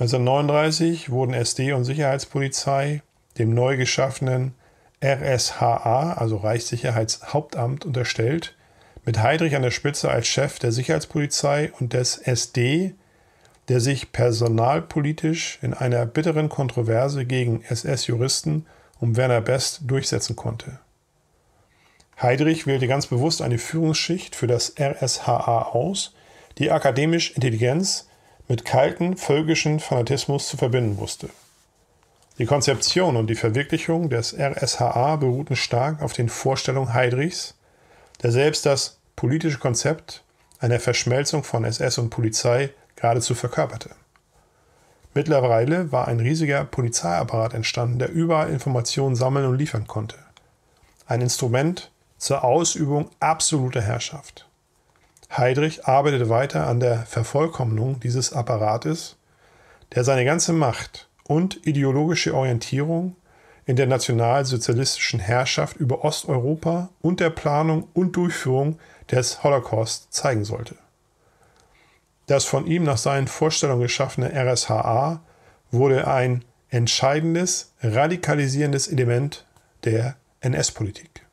1939 wurden SD und Sicherheitspolizei dem neu geschaffenen RSHA, also Reichssicherheitshauptamt, unterstellt, mit Heydrich an der Spitze als Chef der Sicherheitspolizei und des SD, der sich personalpolitisch in einer bitteren Kontroverse gegen SS-Juristen um Werner Best durchsetzen konnte. Heydrich wählte ganz bewusst eine Führungsschicht für das RSHA aus, die akademisch Intelligenz mit kalten, völkischen Fanatismus zu verbinden wusste. Die Konzeption und die Verwirklichung des RSHA beruhten stark auf den Vorstellungen Heydrichs, der selbst das politische Konzept einer Verschmelzung von SS und Polizei geradezu verkörperte. Mittlerweile war ein riesiger Polizeiapparat entstanden, der überall Informationen sammeln und liefern konnte. Ein Instrument zur Ausübung absoluter Herrschaft. Heydrich arbeitete weiter an der Vervollkommnung dieses Apparates, der seine ganze Macht und ideologische Orientierung in der nationalsozialistischen Herrschaft über Osteuropa und der Planung und Durchführung des Holocaust zeigen sollte. Das von ihm nach seinen Vorstellungen geschaffene RSHA wurde ein entscheidendes, radikalisierendes Element der NS-Politik.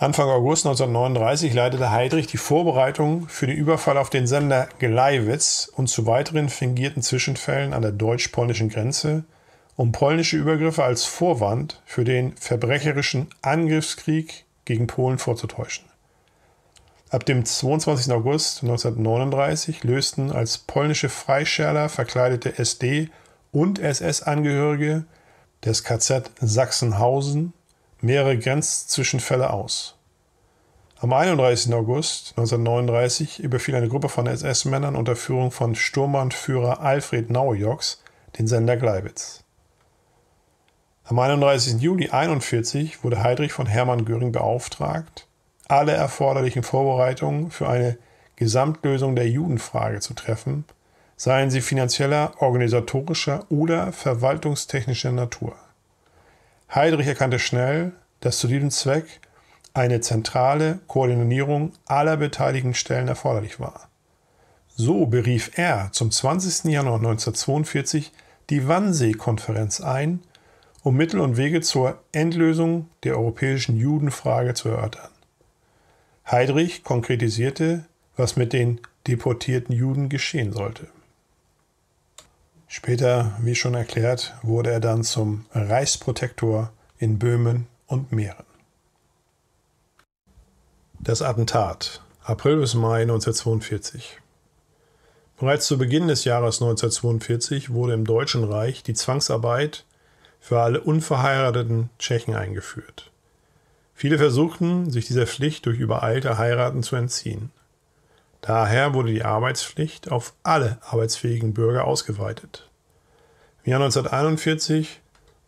Anfang August 1939 leitete Heydrich die Vorbereitungen für den Überfall auf den Sender Gleiwitz und zu weiteren fingierten Zwischenfällen an der deutsch-polnischen Grenze, um polnische Übergriffe als Vorwand für den verbrecherischen Angriffskrieg gegen Polen vorzutäuschen. Ab dem 22. August 1939 lösten als polnische Freischärler verkleidete SD- und SS-Angehörige des KZ Sachsenhausen mehrere Grenzzwischenfälle aus. Am 31. August 1939 überfiel eine Gruppe von SS-Männern unter Führung von Sturmbandführer Alfred Naujoks den Sender Gleiwitz. Am 31. Juli 1941 wurde Heidrich von Hermann Göring beauftragt, alle erforderlichen Vorbereitungen für eine Gesamtlösung der Judenfrage zu treffen, seien sie finanzieller, organisatorischer oder verwaltungstechnischer Natur. Heidrich erkannte schnell, dass zu diesem Zweck eine zentrale Koordinierung aller beteiligten Stellen erforderlich war. So berief er zum 20. Januar 1942 die Wannsee-Konferenz ein, um Mittel und Wege zur Endlösung der europäischen Judenfrage zu erörtern. Heidrich konkretisierte, was mit den deportierten Juden geschehen sollte. Später, wie schon erklärt, wurde er dann zum Reichsprotektor in Böhmen und Mähren. Das Attentat April bis Mai 1942 Bereits zu Beginn des Jahres 1942 wurde im Deutschen Reich die Zwangsarbeit für alle unverheirateten Tschechen eingeführt. Viele versuchten, sich dieser Pflicht durch übereilte Heiraten zu entziehen. Daher wurde die Arbeitspflicht auf alle arbeitsfähigen Bürger ausgeweitet. Im Jahr 1941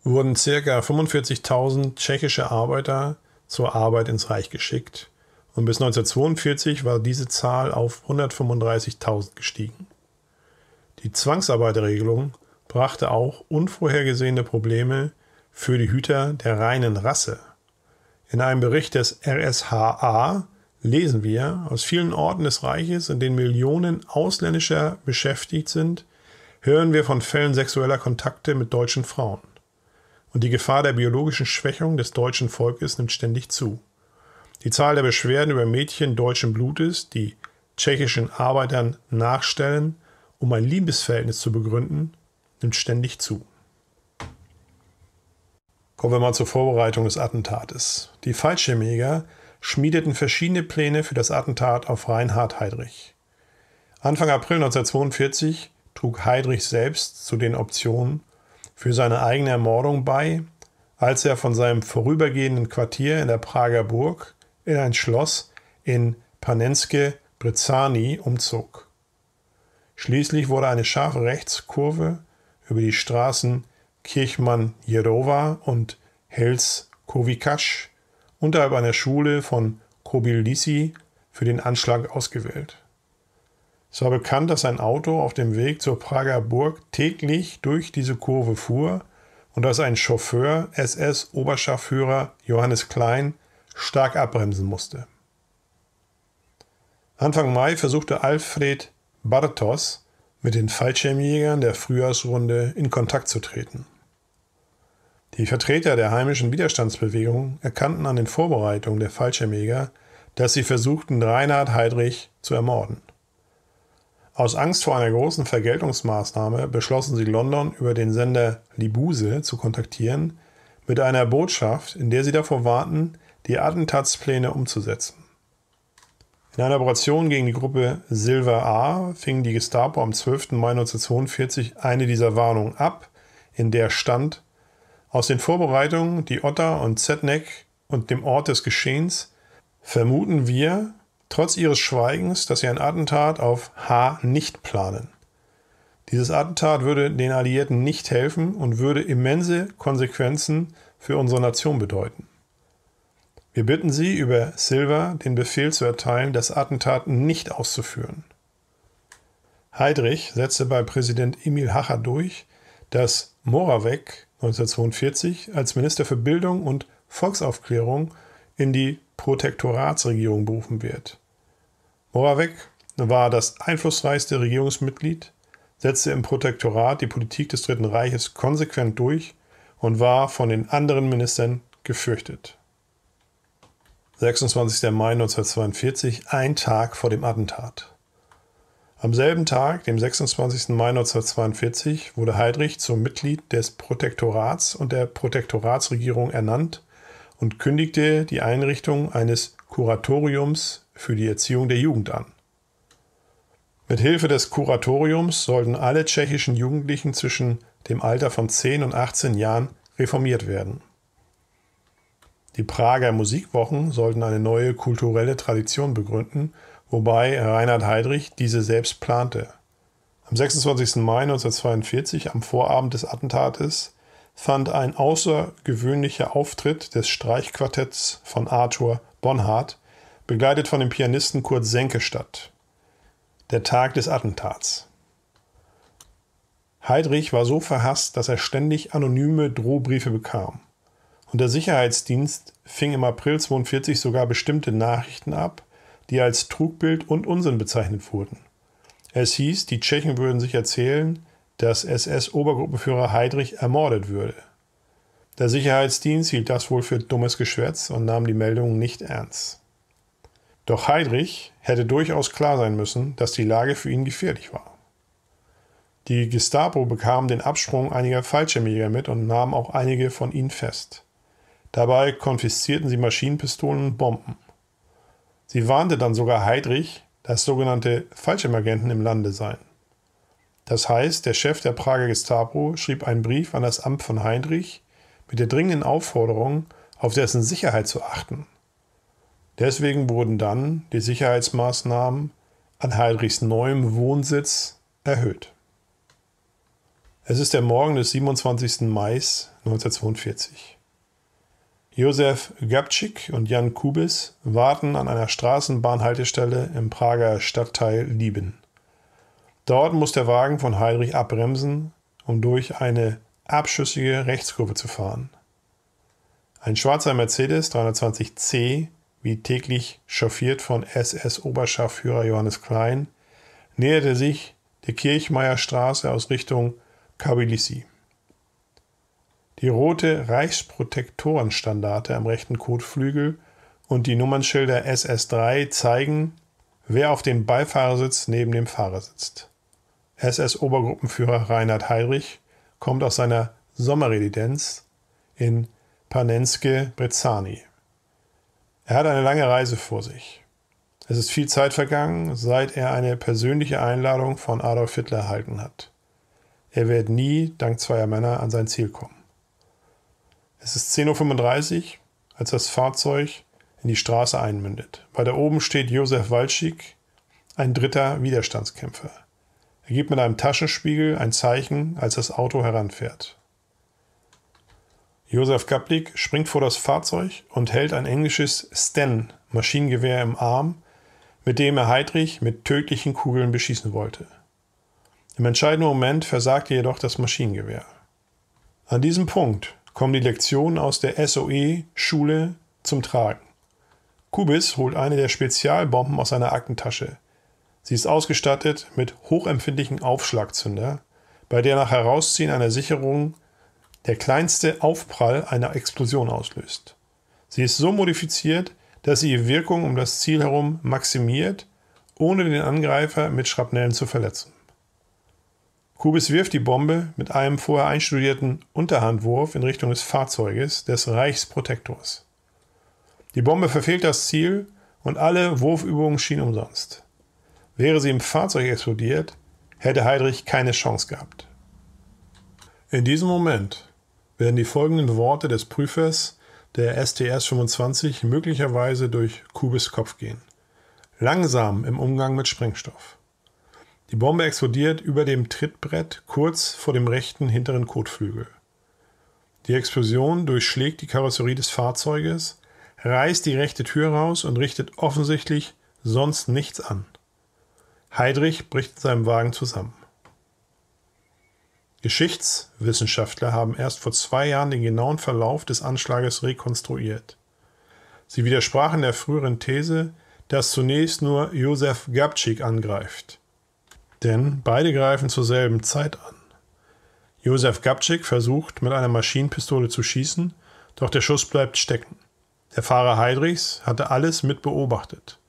wurden ca. 45.000 tschechische Arbeiter zur Arbeit ins Reich geschickt und bis 1942 war diese Zahl auf 135.000 gestiegen. Die Zwangsarbeiterregelung brachte auch unvorhergesehene Probleme für die Hüter der reinen Rasse. In einem Bericht des RSHA lesen wir, aus vielen Orten des Reiches, in denen Millionen ausländischer beschäftigt sind, hören wir von Fällen sexueller Kontakte mit deutschen Frauen. Und die Gefahr der biologischen Schwächung des deutschen Volkes nimmt ständig zu. Die Zahl der Beschwerden über Mädchen deutschen Blutes, die tschechischen Arbeitern nachstellen, um ein Liebesverhältnis zu begründen, nimmt ständig zu. Kommen wir mal zur Vorbereitung des Attentates. Die Fallschirmjäger schmiedeten verschiedene Pläne für das Attentat auf Reinhard Heydrich. Anfang April 1942 trug Heydrich selbst zu den Optionen für seine eigene Ermordung bei, als er von seinem vorübergehenden Quartier in der Prager Burg in ein Schloss in Panenske Brizani umzog. Schließlich wurde eine scharfe Rechtskurve über die Straßen kirchmann jerova und Hels-Kovikasch unterhalb einer Schule von Kobilisi für den Anschlag ausgewählt. Es war bekannt, dass ein Auto auf dem Weg zur Prager Burg täglich durch diese Kurve fuhr und dass ein Chauffeur SS-Oberschaffführer Johannes Klein stark abbremsen musste. Anfang Mai versuchte Alfred Bartos mit den Fallschirmjägern der Frühjahrsrunde in Kontakt zu treten. Die Vertreter der heimischen Widerstandsbewegung erkannten an den Vorbereitungen der Fallschirmjäger, dass sie versuchten, Reinhard Heydrich zu ermorden. Aus Angst vor einer großen Vergeltungsmaßnahme beschlossen sie London über den Sender Libuse zu kontaktieren, mit einer Botschaft, in der sie davor warnten, die Attentatspläne umzusetzen. In einer Operation gegen die Gruppe Silver A fing die Gestapo am 12. Mai 1942 eine dieser Warnungen ab, in der stand, aus den Vorbereitungen, die Otter und Zetnek und dem Ort des Geschehens vermuten wir, trotz ihres Schweigens, dass sie ein Attentat auf H nicht planen. Dieses Attentat würde den Alliierten nicht helfen und würde immense Konsequenzen für unsere Nation bedeuten. Wir bitten Sie, über Silver den Befehl zu erteilen, das Attentat nicht auszuführen. Heydrich setzte bei Präsident Emil Hacher durch, dass Moravec 1942 als Minister für Bildung und Volksaufklärung in die Protektoratsregierung berufen wird. Moravec war das einflussreichste Regierungsmitglied, setzte im Protektorat die Politik des Dritten Reiches konsequent durch und war von den anderen Ministern gefürchtet. 26. Mai 1942, ein Tag vor dem Attentat. Am selben Tag, dem 26. Mai 1942, wurde Heydrich zum Mitglied des Protektorats und der Protektoratsregierung ernannt und kündigte die Einrichtung eines Kuratoriums für die Erziehung der Jugend an. Mit Hilfe des Kuratoriums sollten alle tschechischen Jugendlichen zwischen dem Alter von 10 und 18 Jahren reformiert werden. Die Prager Musikwochen sollten eine neue kulturelle Tradition begründen wobei Reinhard Heydrich diese selbst plante. Am 26. Mai 1942, am Vorabend des Attentates, fand ein außergewöhnlicher Auftritt des Streichquartetts von Arthur Bonhardt, begleitet von dem Pianisten Kurt Senke statt. Der Tag des Attentats. Heydrich war so verhasst, dass er ständig anonyme Drohbriefe bekam. Und der Sicherheitsdienst fing im April 1942 sogar bestimmte Nachrichten ab, die als Trugbild und Unsinn bezeichnet wurden. Es hieß, die Tschechen würden sich erzählen, dass SS-Obergruppenführer Heydrich ermordet würde. Der Sicherheitsdienst hielt das wohl für dummes Geschwätz und nahm die Meldung nicht ernst. Doch Heydrich hätte durchaus klar sein müssen, dass die Lage für ihn gefährlich war. Die Gestapo bekam den Absprung einiger Fallschirmjäger mit und nahm auch einige von ihnen fest. Dabei konfiszierten sie Maschinenpistolen und Bomben. Sie warnte dann sogar Heidrich, dass sogenannte Fallschirmagenten im Lande seien. Das heißt, der Chef der Prager Gestapo schrieb einen Brief an das Amt von Heydrich mit der dringenden Aufforderung, auf dessen Sicherheit zu achten. Deswegen wurden dann die Sicherheitsmaßnahmen an Heydrichs neuem Wohnsitz erhöht. Es ist der Morgen des 27. Mai 1942. Josef Gabczyk und Jan Kubis warten an einer Straßenbahnhaltestelle im Prager Stadtteil Lieben. Dort muss der Wagen von Heinrich abbremsen, um durch eine abschüssige Rechtskurve zu fahren. Ein schwarzer Mercedes 320c, wie täglich chauffiert von SS-Oberscharführer Johannes Klein, näherte sich der Kirchmeierstraße aus Richtung Kabilisi. Die rote Reichsprotektorenstandarte am rechten Kotflügel und die Nummernschilder SS3 zeigen, wer auf dem Beifahrersitz neben dem Fahrer sitzt. SS-Obergruppenführer Reinhard Heydrich kommt aus seiner Sommerresidenz in Panenske Brezani. Er hat eine lange Reise vor sich. Es ist viel Zeit vergangen, seit er eine persönliche Einladung von Adolf Hitler erhalten hat. Er wird nie, dank zweier Männer, an sein Ziel kommen. Es ist 10.35 Uhr, als das Fahrzeug in die Straße einmündet. Weiter oben steht Josef Walschik, ein dritter Widerstandskämpfer. Er gibt mit einem Taschenspiegel ein Zeichen, als das Auto heranfährt. Josef Gablik springt vor das Fahrzeug und hält ein englisches Sten Maschinengewehr im Arm, mit dem er Heidrich mit tödlichen Kugeln beschießen wollte. Im entscheidenden Moment versagte jedoch das Maschinengewehr. An diesem Punkt kommen die Lektionen aus der SOE-Schule zum Tragen. Kubis holt eine der Spezialbomben aus seiner Aktentasche. Sie ist ausgestattet mit hochempfindlichen Aufschlagzünder, bei der nach Herausziehen einer Sicherung der kleinste Aufprall einer Explosion auslöst. Sie ist so modifiziert, dass sie ihre Wirkung um das Ziel herum maximiert, ohne den Angreifer mit Schrapnellen zu verletzen. Kubis wirft die Bombe mit einem vorher einstudierten Unterhandwurf in Richtung des Fahrzeuges des Reichsprotektors. Die Bombe verfehlt das Ziel und alle Wurfübungen schienen umsonst. Wäre sie im Fahrzeug explodiert, hätte Heydrich keine Chance gehabt. In diesem Moment werden die folgenden Worte des Prüfers der STS-25 möglicherweise durch Kubis Kopf gehen. Langsam im Umgang mit Sprengstoff. Die Bombe explodiert über dem Trittbrett kurz vor dem rechten hinteren Kotflügel. Die Explosion durchschlägt die Karosserie des Fahrzeuges, reißt die rechte Tür raus und richtet offensichtlich sonst nichts an. Heidrich bricht in seinem Wagen zusammen. Geschichtswissenschaftler haben erst vor zwei Jahren den genauen Verlauf des Anschlages rekonstruiert. Sie widersprachen der früheren These, dass zunächst nur Josef Gabczyk angreift. Denn beide greifen zur selben Zeit an. Josef Gabczyk versucht, mit einer Maschinenpistole zu schießen, doch der Schuss bleibt stecken. Der Fahrer Heidrichs hatte alles mit beobachtet.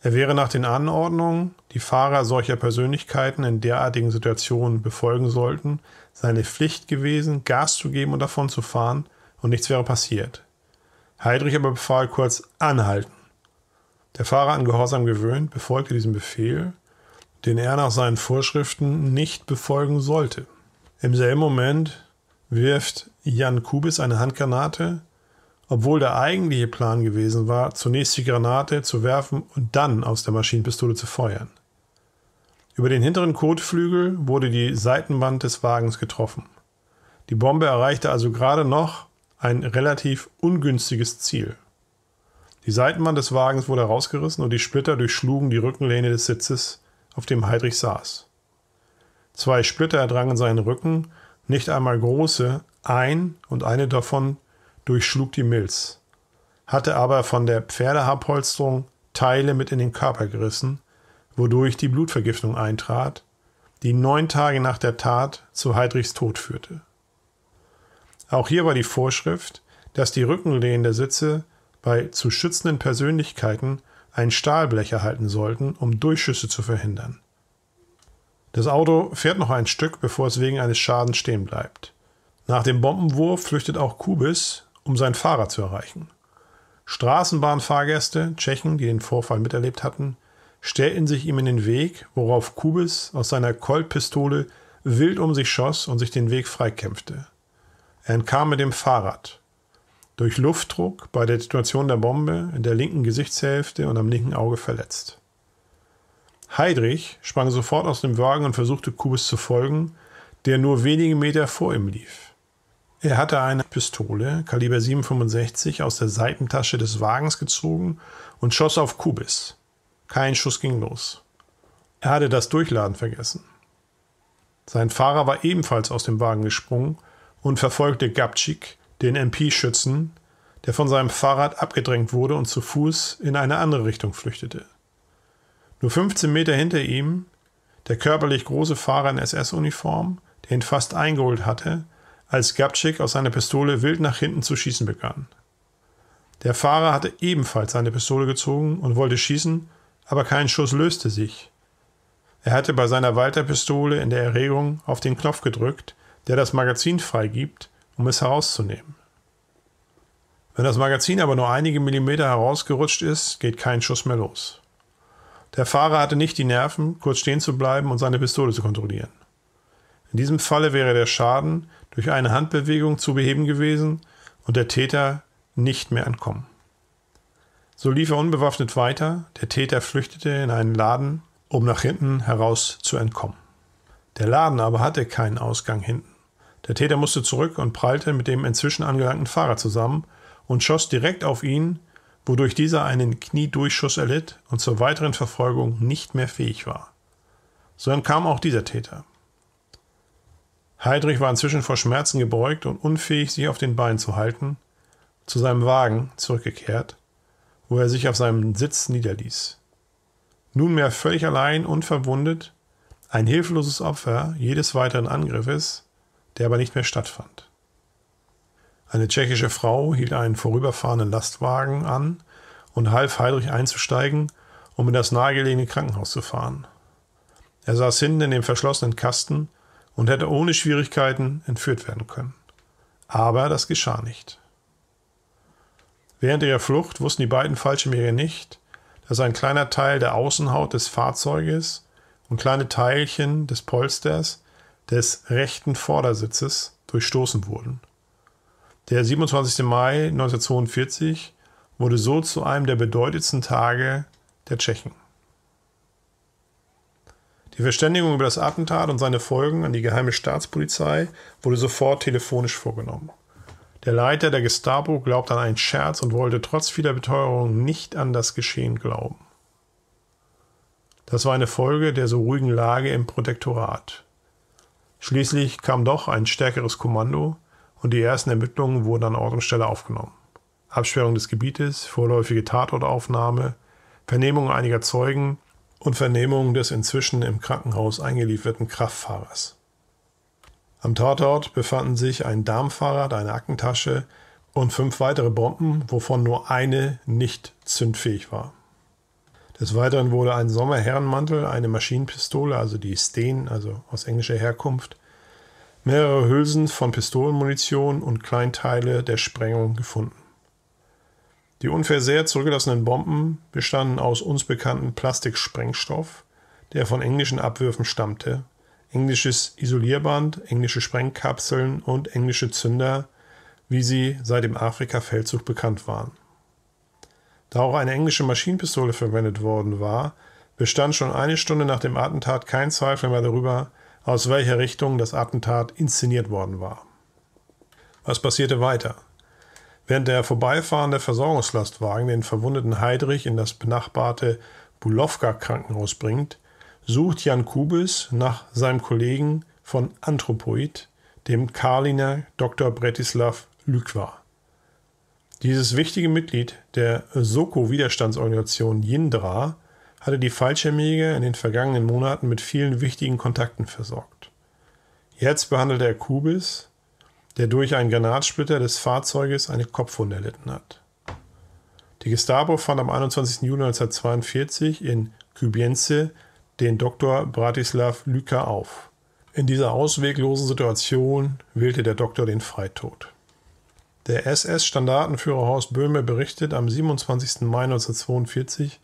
Er wäre nach den Anordnungen, die Fahrer solcher Persönlichkeiten in derartigen Situationen befolgen sollten, seine Pflicht gewesen, Gas zu geben und davon zu fahren, und nichts wäre passiert. Heidrich aber befahl kurz anhalten. Der Fahrer an Gehorsam gewöhnt, befolgte diesen Befehl den er nach seinen Vorschriften nicht befolgen sollte. Im selben Moment wirft Jan Kubis eine Handgranate, obwohl der eigentliche Plan gewesen war, zunächst die Granate zu werfen und dann aus der Maschinenpistole zu feuern. Über den hinteren Kotflügel wurde die Seitenwand des Wagens getroffen. Die Bombe erreichte also gerade noch ein relativ ungünstiges Ziel. Die Seitenwand des Wagens wurde herausgerissen und die Splitter durchschlugen die Rückenlehne des Sitzes auf dem Heidrich saß. Zwei Splitter drangen seinen Rücken, nicht einmal große, ein und eine davon durchschlug die Milz, hatte aber von der Pferdehaarpolsterung Teile mit in den Körper gerissen, wodurch die Blutvergiftung eintrat, die neun Tage nach der Tat zu Heidrichs Tod führte. Auch hier war die Vorschrift, dass die Rückenlehnen der Sitze bei zu schützenden Persönlichkeiten ein Stahlblech erhalten sollten, um Durchschüsse zu verhindern. Das Auto fährt noch ein Stück, bevor es wegen eines Schadens stehen bleibt. Nach dem Bombenwurf flüchtet auch Kubis, um seinen Fahrer zu erreichen. Straßenbahnfahrgäste, Tschechen, die den Vorfall miterlebt hatten, stellten sich ihm in den Weg, worauf Kubis aus seiner Colt-Pistole wild um sich schoss und sich den Weg freikämpfte. Er entkam mit dem Fahrrad durch Luftdruck bei der Situation der Bombe in der linken Gesichtshälfte und am linken Auge verletzt. Heidrich sprang sofort aus dem Wagen und versuchte Kubis zu folgen, der nur wenige Meter vor ihm lief. Er hatte eine Pistole Kaliber 765 aus der Seitentasche des Wagens gezogen und schoss auf Kubis. Kein Schuss ging los. Er hatte das Durchladen vergessen. Sein Fahrer war ebenfalls aus dem Wagen gesprungen und verfolgte Gabczyk, den MP schützen, der von seinem Fahrrad abgedrängt wurde und zu Fuß in eine andere Richtung flüchtete. Nur 15 Meter hinter ihm der körperlich große Fahrer in SS-Uniform, der ihn fast eingeholt hatte, als Gabczyk aus seiner Pistole wild nach hinten zu schießen begann. Der Fahrer hatte ebenfalls seine Pistole gezogen und wollte schießen, aber kein Schuss löste sich. Er hatte bei seiner Walter-Pistole in der Erregung auf den Knopf gedrückt, der das Magazin freigibt, um es herauszunehmen. Wenn das Magazin aber nur einige Millimeter herausgerutscht ist, geht kein Schuss mehr los. Der Fahrer hatte nicht die Nerven, kurz stehen zu bleiben und seine Pistole zu kontrollieren. In diesem Falle wäre der Schaden durch eine Handbewegung zu beheben gewesen und der Täter nicht mehr entkommen. So lief er unbewaffnet weiter, der Täter flüchtete in einen Laden, um nach hinten heraus zu entkommen. Der Laden aber hatte keinen Ausgang hinten. Der Täter musste zurück und prallte mit dem inzwischen angelangten Fahrer zusammen und schoss direkt auf ihn, wodurch dieser einen Kniedurchschuss erlitt und zur weiteren Verfolgung nicht mehr fähig war. So entkam auch dieser Täter. Heidrich war inzwischen vor Schmerzen gebeugt und unfähig, sich auf den Beinen zu halten, zu seinem Wagen zurückgekehrt, wo er sich auf seinem Sitz niederließ. Nunmehr völlig allein und verwundet, ein hilfloses Opfer jedes weiteren Angriffes, der aber nicht mehr stattfand. Eine tschechische Frau hielt einen vorüberfahrenden Lastwagen an und half Heidrich einzusteigen, um in das nahegelegene Krankenhaus zu fahren. Er saß hinten in dem verschlossenen Kasten und hätte ohne Schwierigkeiten entführt werden können. Aber das geschah nicht. Während ihrer Flucht wussten die beiden Fallschirmjäger nicht, dass ein kleiner Teil der Außenhaut des Fahrzeuges und kleine Teilchen des Polsters des rechten Vordersitzes durchstoßen wurden. Der 27. Mai 1942 wurde so zu einem der bedeutendsten Tage der Tschechen. Die Verständigung über das Attentat und seine Folgen an die geheime Staatspolizei wurde sofort telefonisch vorgenommen. Der Leiter der Gestapo glaubte an einen Scherz und wollte trotz vieler Beteuerungen nicht an das Geschehen glauben. Das war eine Folge der so ruhigen Lage im Protektorat. Schließlich kam doch ein stärkeres Kommando und die ersten Ermittlungen wurden an Ort und Stelle aufgenommen. Absperrung des Gebietes, vorläufige Tatortaufnahme, Vernehmung einiger Zeugen und Vernehmung des inzwischen im Krankenhaus eingelieferten Kraftfahrers. Am Tatort befanden sich ein Darmfahrrad, eine Aktentasche und fünf weitere Bomben, wovon nur eine nicht zündfähig war. Des Weiteren wurde ein Sommerherrenmantel, eine Maschinenpistole, also die Steen, also aus englischer Herkunft, mehrere Hülsen von Pistolenmunition und Kleinteile der Sprengung gefunden. Die unversehrt zurückgelassenen Bomben bestanden aus uns bekannten Plastiksprengstoff, der von englischen Abwürfen stammte, englisches Isolierband, englische Sprengkapseln und englische Zünder, wie sie seit dem Afrika-Feldzug bekannt waren. Da auch eine englische Maschinenpistole verwendet worden war, bestand schon eine Stunde nach dem Attentat kein Zweifel mehr darüber, aus welcher Richtung das Attentat inszeniert worden war. Was passierte weiter? Während der vorbeifahrende Versorgungslastwagen den verwundeten Heidrich in das benachbarte Bulowka-Krankenhaus bringt, sucht Jan Kubis nach seinem Kollegen von Anthropoid, dem Karliner Dr. Bretislav Lükwa. Dieses wichtige Mitglied der Soko-Widerstandsorganisation Yindra hatte die Fallschirmjäger in den vergangenen Monaten mit vielen wichtigen Kontakten versorgt. Jetzt behandelte er Kubis, der durch einen Granatsplitter des Fahrzeuges eine Kopfwunde erlitten hat. Die Gestapo fand am 21. Juni 1942 in Kybienze den Doktor Bratislav Lüka auf. In dieser ausweglosen Situation wählte der Doktor den Freitod. Der SS-Standartenführer Horst Böhme berichtet am 27. Mai 1942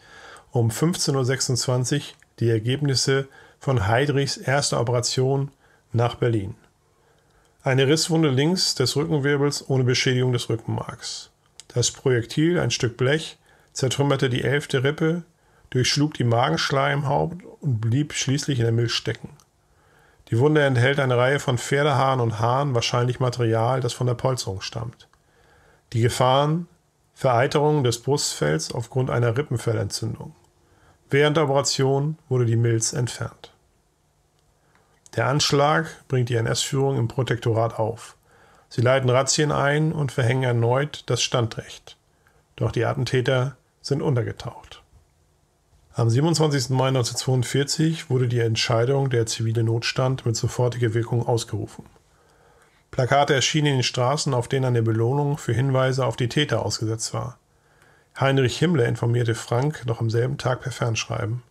um 15.26 Uhr die Ergebnisse von Heydrichs erster Operation nach Berlin. Eine Risswunde links des Rückenwirbels ohne Beschädigung des Rückenmarks. Das Projektil, ein Stück Blech, zertrümmerte die elfte Rippe, durchschlug die Magenschleimhaut und blieb schließlich in der Milch stecken. Die Wunde enthält eine Reihe von Pferdehaaren und Haaren, wahrscheinlich Material, das von der Polsterung stammt. Die Gefahren Vereiterung des Brustfells aufgrund einer Rippenfellentzündung. Während der Operation wurde die Milz entfernt. Der Anschlag bringt die NS-Führung im Protektorat auf. Sie leiten Razzien ein und verhängen erneut das Standrecht. Doch die Attentäter sind untergetaucht. Am 27. Mai 1942 wurde die Entscheidung der zivile Notstand mit sofortiger Wirkung ausgerufen. Plakate erschienen in den Straßen, auf denen eine Belohnung für Hinweise auf die Täter ausgesetzt war. Heinrich Himmler informierte Frank noch am selben Tag per Fernschreiben.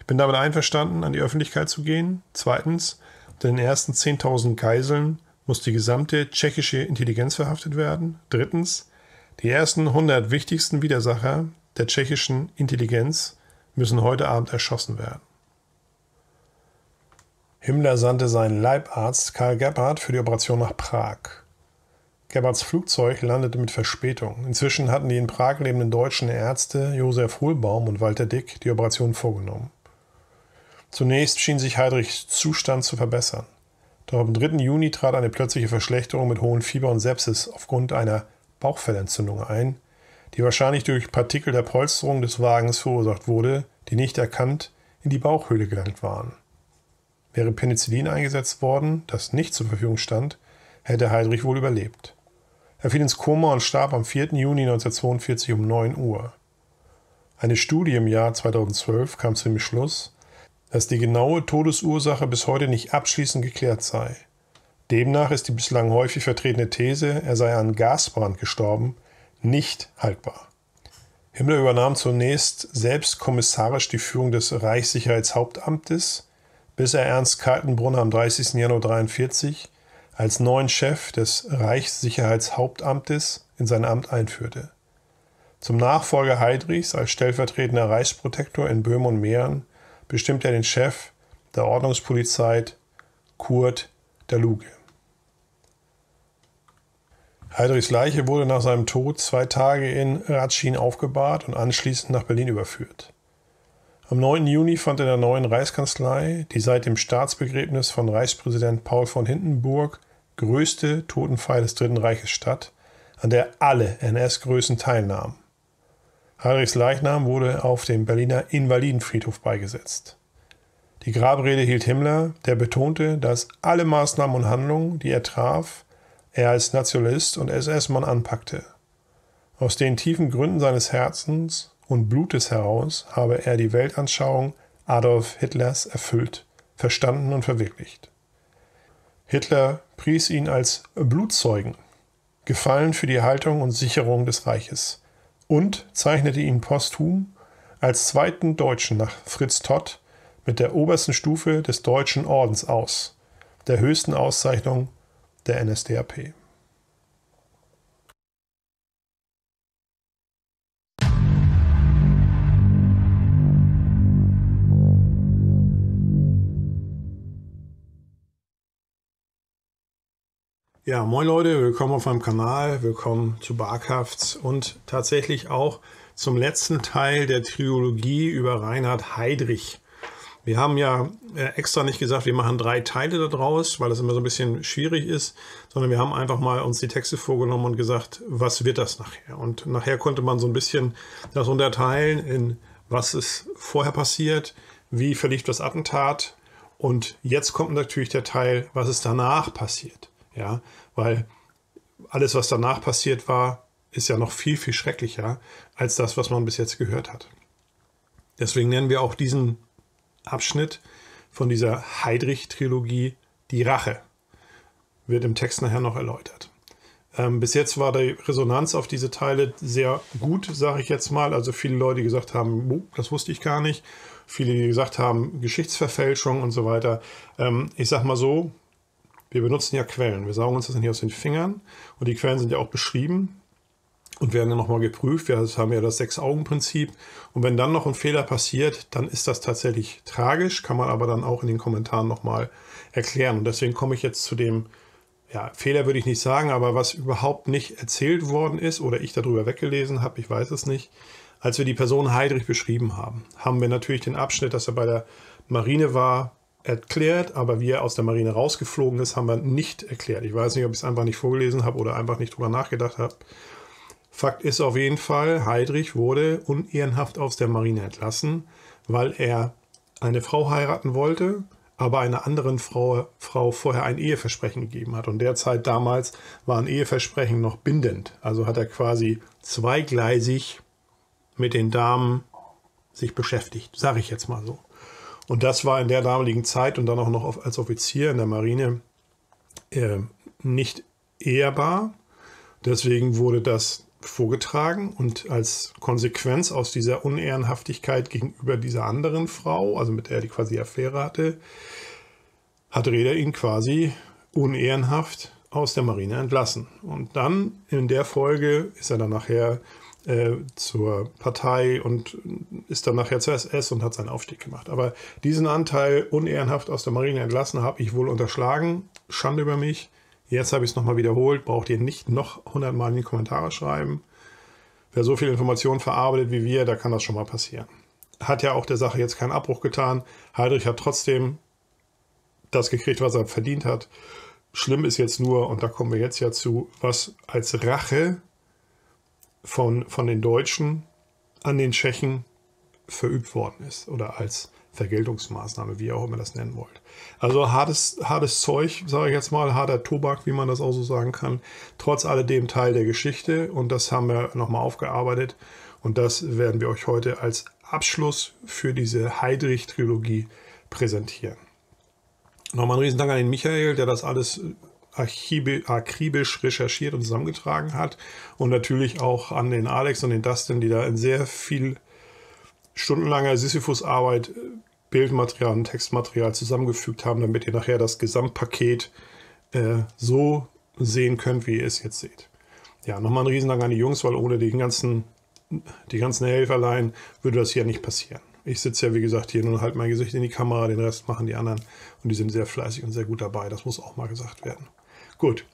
Ich bin damit einverstanden, an die Öffentlichkeit zu gehen. Zweitens, den ersten 10.000 Geiseln muss die gesamte tschechische Intelligenz verhaftet werden. Drittens, die ersten 100 wichtigsten Widersacher der tschechischen Intelligenz müssen heute Abend erschossen werden. Himmler sandte seinen Leibarzt Karl Gebhardt für die Operation nach Prag. Gebhards Flugzeug landete mit Verspätung. Inzwischen hatten die in Prag lebenden deutschen Ärzte Josef Hohlbaum und Walter Dick die Operation vorgenommen. Zunächst schien sich Heidrichs Zustand zu verbessern. Doch am 3. Juni trat eine plötzliche Verschlechterung mit hohen Fieber und Sepsis aufgrund einer Bauchfellentzündung ein, die wahrscheinlich durch Partikel der Polsterung des Wagens verursacht wurde, die nicht erkannt in die Bauchhöhle gelangt waren. Wäre Penicillin eingesetzt worden, das nicht zur Verfügung stand, hätte Heydrich wohl überlebt. Er fiel ins Koma und starb am 4. Juni 1942 um 9 Uhr. Eine Studie im Jahr 2012 kam zu dem Schluss, dass die genaue Todesursache bis heute nicht abschließend geklärt sei. Demnach ist die bislang häufig vertretene These, er sei an Gasbrand gestorben, nicht haltbar. Himmler übernahm zunächst selbst kommissarisch die Führung des Reichssicherheitshauptamtes, bis er Ernst Kaltenbrunner am 30. Januar 1943 als neuen Chef des Reichssicherheitshauptamtes in sein Amt einführte. Zum Nachfolger Heidrichs als stellvertretender Reichsprotektor in Böhmen und Mähren bestimmte er den Chef der Ordnungspolizei Kurt Daluge. Heidrichs Leiche wurde nach seinem Tod zwei Tage in Ratschin aufgebahrt und anschließend nach Berlin überführt. Am 9. Juni fand in der neuen Reichskanzlei die seit dem Staatsbegräbnis von Reichspräsident Paul von Hindenburg größte Totenfeier des Dritten Reiches statt, an der alle NS-Größen teilnahmen. Heinrichs Leichnam wurde auf dem Berliner Invalidenfriedhof beigesetzt. Die Grabrede hielt Himmler, der betonte, dass alle Maßnahmen und Handlungen, die er traf, er als Nationalist und SS-Mann anpackte. Aus den tiefen Gründen seines Herzens und Blutes heraus habe er die Weltanschauung Adolf Hitlers erfüllt, verstanden und verwirklicht. Hitler pries ihn als Blutzeugen, gefallen für die Haltung und Sicherung des Reiches und zeichnete ihn posthum als zweiten Deutschen nach Fritz Todt mit der obersten Stufe des Deutschen Ordens aus, der höchsten Auszeichnung der NSDAP. Ja, moin Leute, willkommen auf meinem Kanal, willkommen zu Barkhafts und tatsächlich auch zum letzten Teil der Trilogie über Reinhard Heydrich. Wir haben ja äh, extra nicht gesagt, wir machen drei Teile daraus, weil das immer so ein bisschen schwierig ist, sondern wir haben einfach mal uns die Texte vorgenommen und gesagt, was wird das nachher? Und nachher konnte man so ein bisschen das unterteilen in, was ist vorher passiert, wie verlief das Attentat und jetzt kommt natürlich der Teil, was ist danach passiert. Ja, weil alles, was danach passiert war, ist ja noch viel, viel schrecklicher als das, was man bis jetzt gehört hat. Deswegen nennen wir auch diesen Abschnitt von dieser Heidrich-Trilogie die Rache. Wird im Text nachher noch erläutert. Ähm, bis jetzt war die Resonanz auf diese Teile sehr gut, sage ich jetzt mal. Also viele Leute gesagt haben, das wusste ich gar nicht. Viele, die gesagt haben, Geschichtsverfälschung und so weiter. Ähm, ich sag mal so, wir benutzen ja Quellen. Wir saugen uns das nicht aus den Fingern und die Quellen sind ja auch beschrieben und werden dann nochmal geprüft. Wir haben ja das Sechs-Augen-Prinzip. Und wenn dann noch ein Fehler passiert, dann ist das tatsächlich tragisch, kann man aber dann auch in den Kommentaren nochmal erklären. Und deswegen komme ich jetzt zu dem, ja, Fehler würde ich nicht sagen, aber was überhaupt nicht erzählt worden ist oder ich darüber weggelesen habe, ich weiß es nicht. Als wir die Person Heidrich beschrieben haben, haben wir natürlich den Abschnitt, dass er bei der Marine war, erklärt, aber wie er aus der Marine rausgeflogen ist, haben wir nicht erklärt. Ich weiß nicht, ob ich es einfach nicht vorgelesen habe oder einfach nicht drüber nachgedacht habe. Fakt ist auf jeden Fall, Heidrich wurde unehrenhaft aus der Marine entlassen, weil er eine Frau heiraten wollte, aber einer anderen Frau, Frau vorher ein Eheversprechen gegeben hat. Und derzeit damals waren Eheversprechen noch bindend. Also hat er quasi zweigleisig mit den Damen sich beschäftigt, sage ich jetzt mal so. Und das war in der damaligen Zeit und dann auch noch als Offizier in der Marine äh, nicht ehrbar. Deswegen wurde das vorgetragen und als Konsequenz aus dieser Unehrenhaftigkeit gegenüber dieser anderen Frau, also mit der er quasi Affäre hatte, hat Reda ihn quasi unehrenhaft aus der Marine entlassen. Und dann in der Folge ist er dann nachher äh, zur Partei und ist dann nachher zur SS und hat seinen Aufstieg gemacht. Aber diesen Anteil unehrenhaft aus der Marine entlassen habe ich wohl unterschlagen. Schande über mich. Jetzt habe ich es nochmal wiederholt. Braucht ihr nicht noch hundertmal in die Kommentare schreiben. Wer so viel Informationen verarbeitet wie wir, da kann das schon mal passieren. Hat ja auch der Sache jetzt keinen Abbruch getan. Heidrich hat trotzdem das gekriegt, was er verdient hat. Schlimm ist jetzt nur, und da kommen wir jetzt ja zu, was als Rache von, von den Deutschen an den Tschechen verübt worden ist oder als Vergeltungsmaßnahme, wie ihr auch immer das nennen wollt. Also hartes, hartes Zeug, sage ich jetzt mal, harter Tobak, wie man das auch so sagen kann. Trotz alledem Teil der Geschichte und das haben wir nochmal aufgearbeitet und das werden wir euch heute als Abschluss für diese Heidrich-Trilogie präsentieren. Nochmal ein Riesendank an den Michael, der das alles akribisch recherchiert und zusammengetragen hat. Und natürlich auch an den Alex und den Dustin, die da in sehr viel stundenlanger Sisyphus-Arbeit äh, Bildmaterial und Textmaterial zusammengefügt haben, damit ihr nachher das Gesamtpaket äh, so sehen könnt, wie ihr es jetzt seht. Ja, nochmal ein Riesendank an die Jungs, weil ohne den ganzen, die ganzen Helferlein würde das hier nicht passieren. Ich sitze ja, wie gesagt, hier nur halt mein Gesicht in die Kamera, den Rest machen die anderen und die sind sehr fleißig und sehr gut dabei. Das muss auch mal gesagt werden. Gut,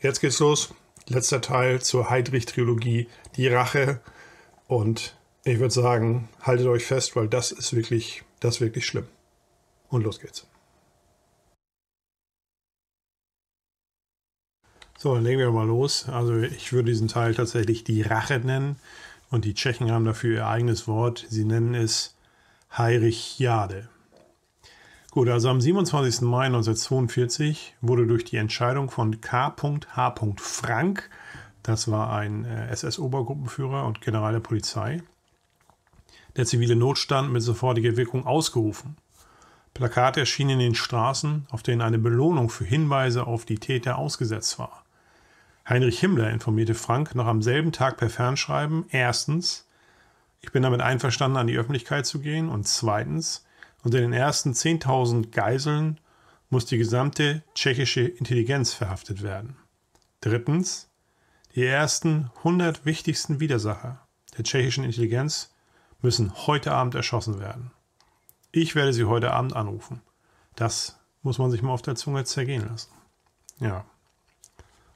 jetzt geht's los. Letzter Teil zur heidrich trilogie die Rache. Und ich würde sagen, haltet euch fest, weil das ist wirklich, das ist wirklich schlimm. Und los geht's. So, dann legen wir mal los. Also ich würde diesen Teil tatsächlich die Rache nennen. Und die Tschechen haben dafür ihr eigenes Wort. Sie nennen es Heirich Jade. Gut, also am 27. Mai 1942 wurde durch die Entscheidung von K.H. Frank, das war ein äh, SS-Obergruppenführer und General der Polizei, der zivile Notstand mit sofortiger Wirkung ausgerufen. Plakate erschienen in den Straßen, auf denen eine Belohnung für Hinweise auf die Täter ausgesetzt war. Heinrich Himmler informierte Frank noch am selben Tag per Fernschreiben erstens, ich bin damit einverstanden, an die Öffentlichkeit zu gehen und zweitens, unter den ersten 10.000 Geiseln muss die gesamte tschechische Intelligenz verhaftet werden. Drittens, die ersten 100 wichtigsten Widersacher der tschechischen Intelligenz müssen heute Abend erschossen werden. Ich werde sie heute Abend anrufen. Das muss man sich mal auf der Zunge zergehen lassen. Ja.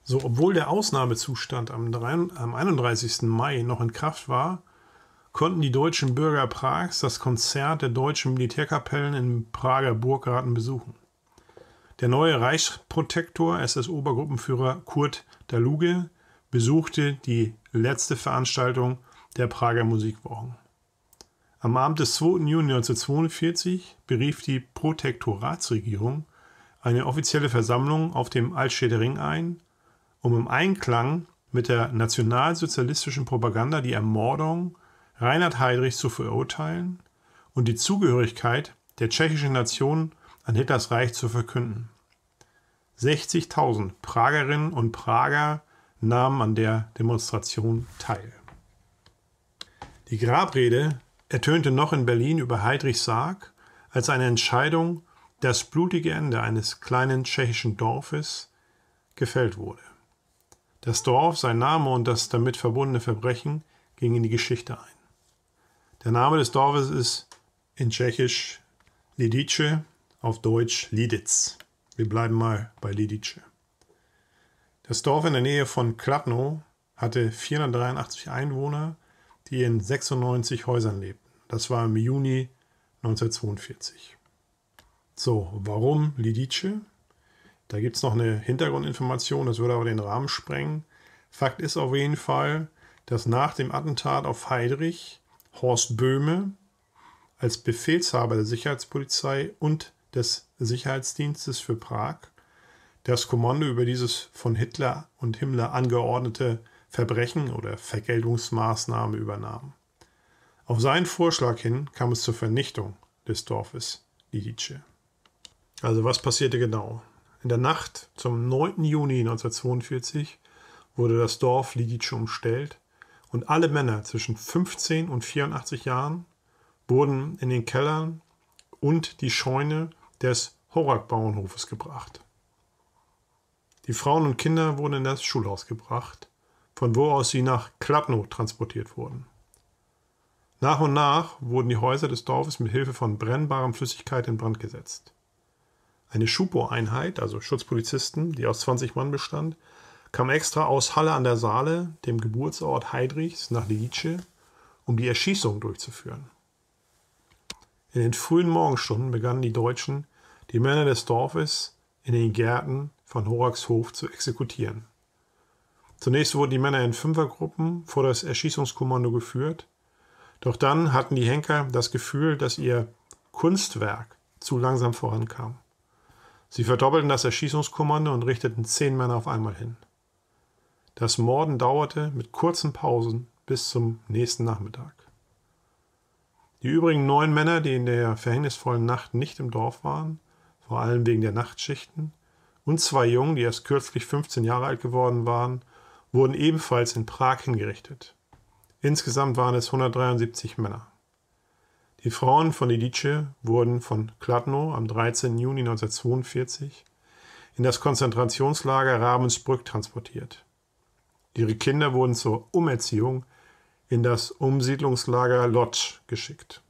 So, obwohl der Ausnahmezustand am, 31. Mai noch in Kraft war, konnten die deutschen Bürger Prags das Konzert der deutschen Militärkapellen im Prager Burggarten besuchen. Der neue Reichsprotektor, SS-Obergruppenführer Kurt Daluge, besuchte die letzte Veranstaltung der Prager Musikwochen. Am Abend des 2. Juni 1942 berief die Protektoratsregierung eine offizielle Versammlung auf dem Altstädter Ring ein, um im Einklang mit der nationalsozialistischen Propaganda die Ermordung Reinhard Heydrich zu verurteilen und die Zugehörigkeit der tschechischen Nation an Hitlers Reich zu verkünden. 60.000 Pragerinnen und Prager nahmen an der Demonstration teil. Die Grabrede ertönte noch in Berlin über Heydrichs Sarg als eine Entscheidung, das blutige Ende eines kleinen tschechischen Dorfes gefällt wurde. Das Dorf, sein Name und das damit verbundene Verbrechen gingen in die Geschichte ein. Der Name des Dorfes ist in Tschechisch Lidice, auf Deutsch Liditz. Wir bleiben mal bei Lidice. Das Dorf in der Nähe von Kladno hatte 483 Einwohner, die in 96 Häusern lebten. Das war im Juni 1942. So, warum Lidice? Da gibt es noch eine Hintergrundinformation, das würde aber den Rahmen sprengen. Fakt ist auf jeden Fall, dass nach dem Attentat auf Heidrich Horst Böhme als Befehlshaber der Sicherheitspolizei und des Sicherheitsdienstes für Prag das Kommando über dieses von Hitler und Himmler angeordnete Verbrechen oder Vergeltungsmaßnahme übernahm. Auf seinen Vorschlag hin kam es zur Vernichtung des Dorfes Lidice. Also was passierte genau? In der Nacht zum 9. Juni 1942 wurde das Dorf Lidice umstellt und alle Männer zwischen 15 und 84 Jahren wurden in den Kellern und die Scheune des Horak-Bauernhofes gebracht. Die Frauen und Kinder wurden in das Schulhaus gebracht, von wo aus sie nach Kladno transportiert wurden. Nach und nach wurden die Häuser des Dorfes mit Hilfe von brennbarem Flüssigkeit in Brand gesetzt. Eine Schupo-Einheit, also Schutzpolizisten, die aus 20 Mann bestand, kam extra aus Halle an der Saale, dem Geburtsort Heidrichs, nach Lidice, um die Erschießung durchzuführen. In den frühen Morgenstunden begannen die Deutschen, die Männer des Dorfes in den Gärten von Horaxhof zu exekutieren. Zunächst wurden die Männer in Fünfergruppen vor das Erschießungskommando geführt, doch dann hatten die Henker das Gefühl, dass ihr Kunstwerk zu langsam vorankam. Sie verdoppelten das Erschießungskommando und richteten zehn Männer auf einmal hin. Das Morden dauerte mit kurzen Pausen bis zum nächsten Nachmittag. Die übrigen neun Männer, die in der verhängnisvollen Nacht nicht im Dorf waren, vor allem wegen der Nachtschichten, und zwei Jungen, die erst kürzlich 15 Jahre alt geworden waren, wurden ebenfalls in Prag hingerichtet. Insgesamt waren es 173 Männer. Die Frauen von Lidice wurden von Kladno am 13. Juni 1942 in das Konzentrationslager Ravensbrück transportiert. Ihre Kinder wurden zur Umerziehung in das Umsiedlungslager Lodz geschickt.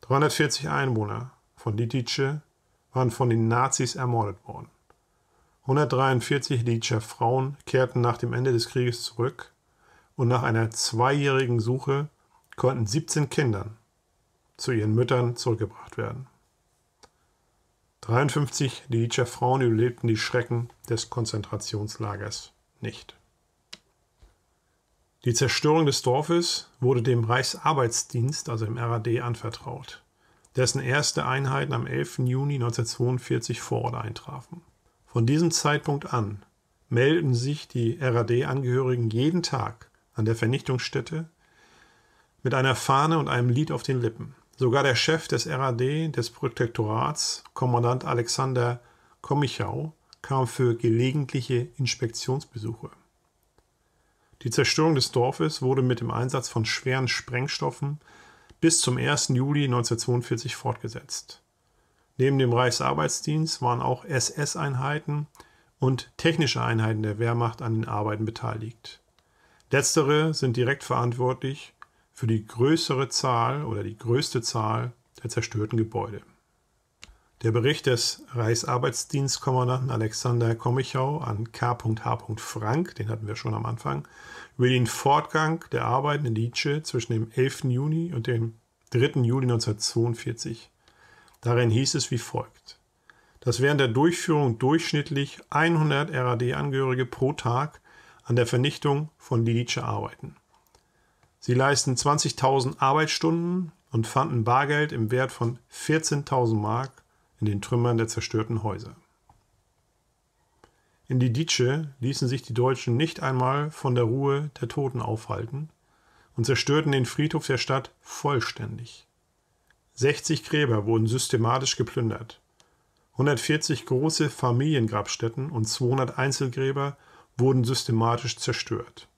340 Einwohner von Litice waren von den Nazis ermordet worden. 143 Litscher Frauen kehrten nach dem Ende des Krieges zurück und nach einer zweijährigen Suche konnten 17 Kindern zu ihren Müttern zurückgebracht werden. 53 Litscher Frauen überlebten die Schrecken des Konzentrationslagers nicht. Die Zerstörung des Dorfes wurde dem Reichsarbeitsdienst, also dem RAD, anvertraut, dessen erste Einheiten am 11. Juni 1942 vor Ort eintrafen. Von diesem Zeitpunkt an meldeten sich die RAD-Angehörigen jeden Tag an der Vernichtungsstätte mit einer Fahne und einem Lied auf den Lippen. Sogar der Chef des RAD, des Protektorats, Kommandant Alexander Komichau, kam für gelegentliche Inspektionsbesuche. Die Zerstörung des Dorfes wurde mit dem Einsatz von schweren Sprengstoffen bis zum 1. Juli 1942 fortgesetzt. Neben dem Reichsarbeitsdienst waren auch SS-Einheiten und technische Einheiten der Wehrmacht an den Arbeiten beteiligt. Letztere sind direkt verantwortlich für die größere Zahl oder die größte Zahl der zerstörten Gebäude. Der Bericht des Reichsarbeitsdienstkommandanten Alexander Kommichau an K.H. Frank, den hatten wir schon am Anfang, über den Fortgang der Arbeiten in Lietsche zwischen dem 11. Juni und dem 3. Juli 1942. Darin hieß es wie folgt, dass während der Durchführung durchschnittlich 100 RAD-Angehörige pro Tag an der Vernichtung von Lietsche arbeiten. Sie leisten 20.000 Arbeitsstunden und fanden Bargeld im Wert von 14.000 Mark in den Trümmern der zerstörten Häuser. In die Lidice ließen sich die Deutschen nicht einmal von der Ruhe der Toten aufhalten und zerstörten den Friedhof der Stadt vollständig. 60 Gräber wurden systematisch geplündert. 140 große Familiengrabstätten und 200 Einzelgräber wurden systematisch zerstört.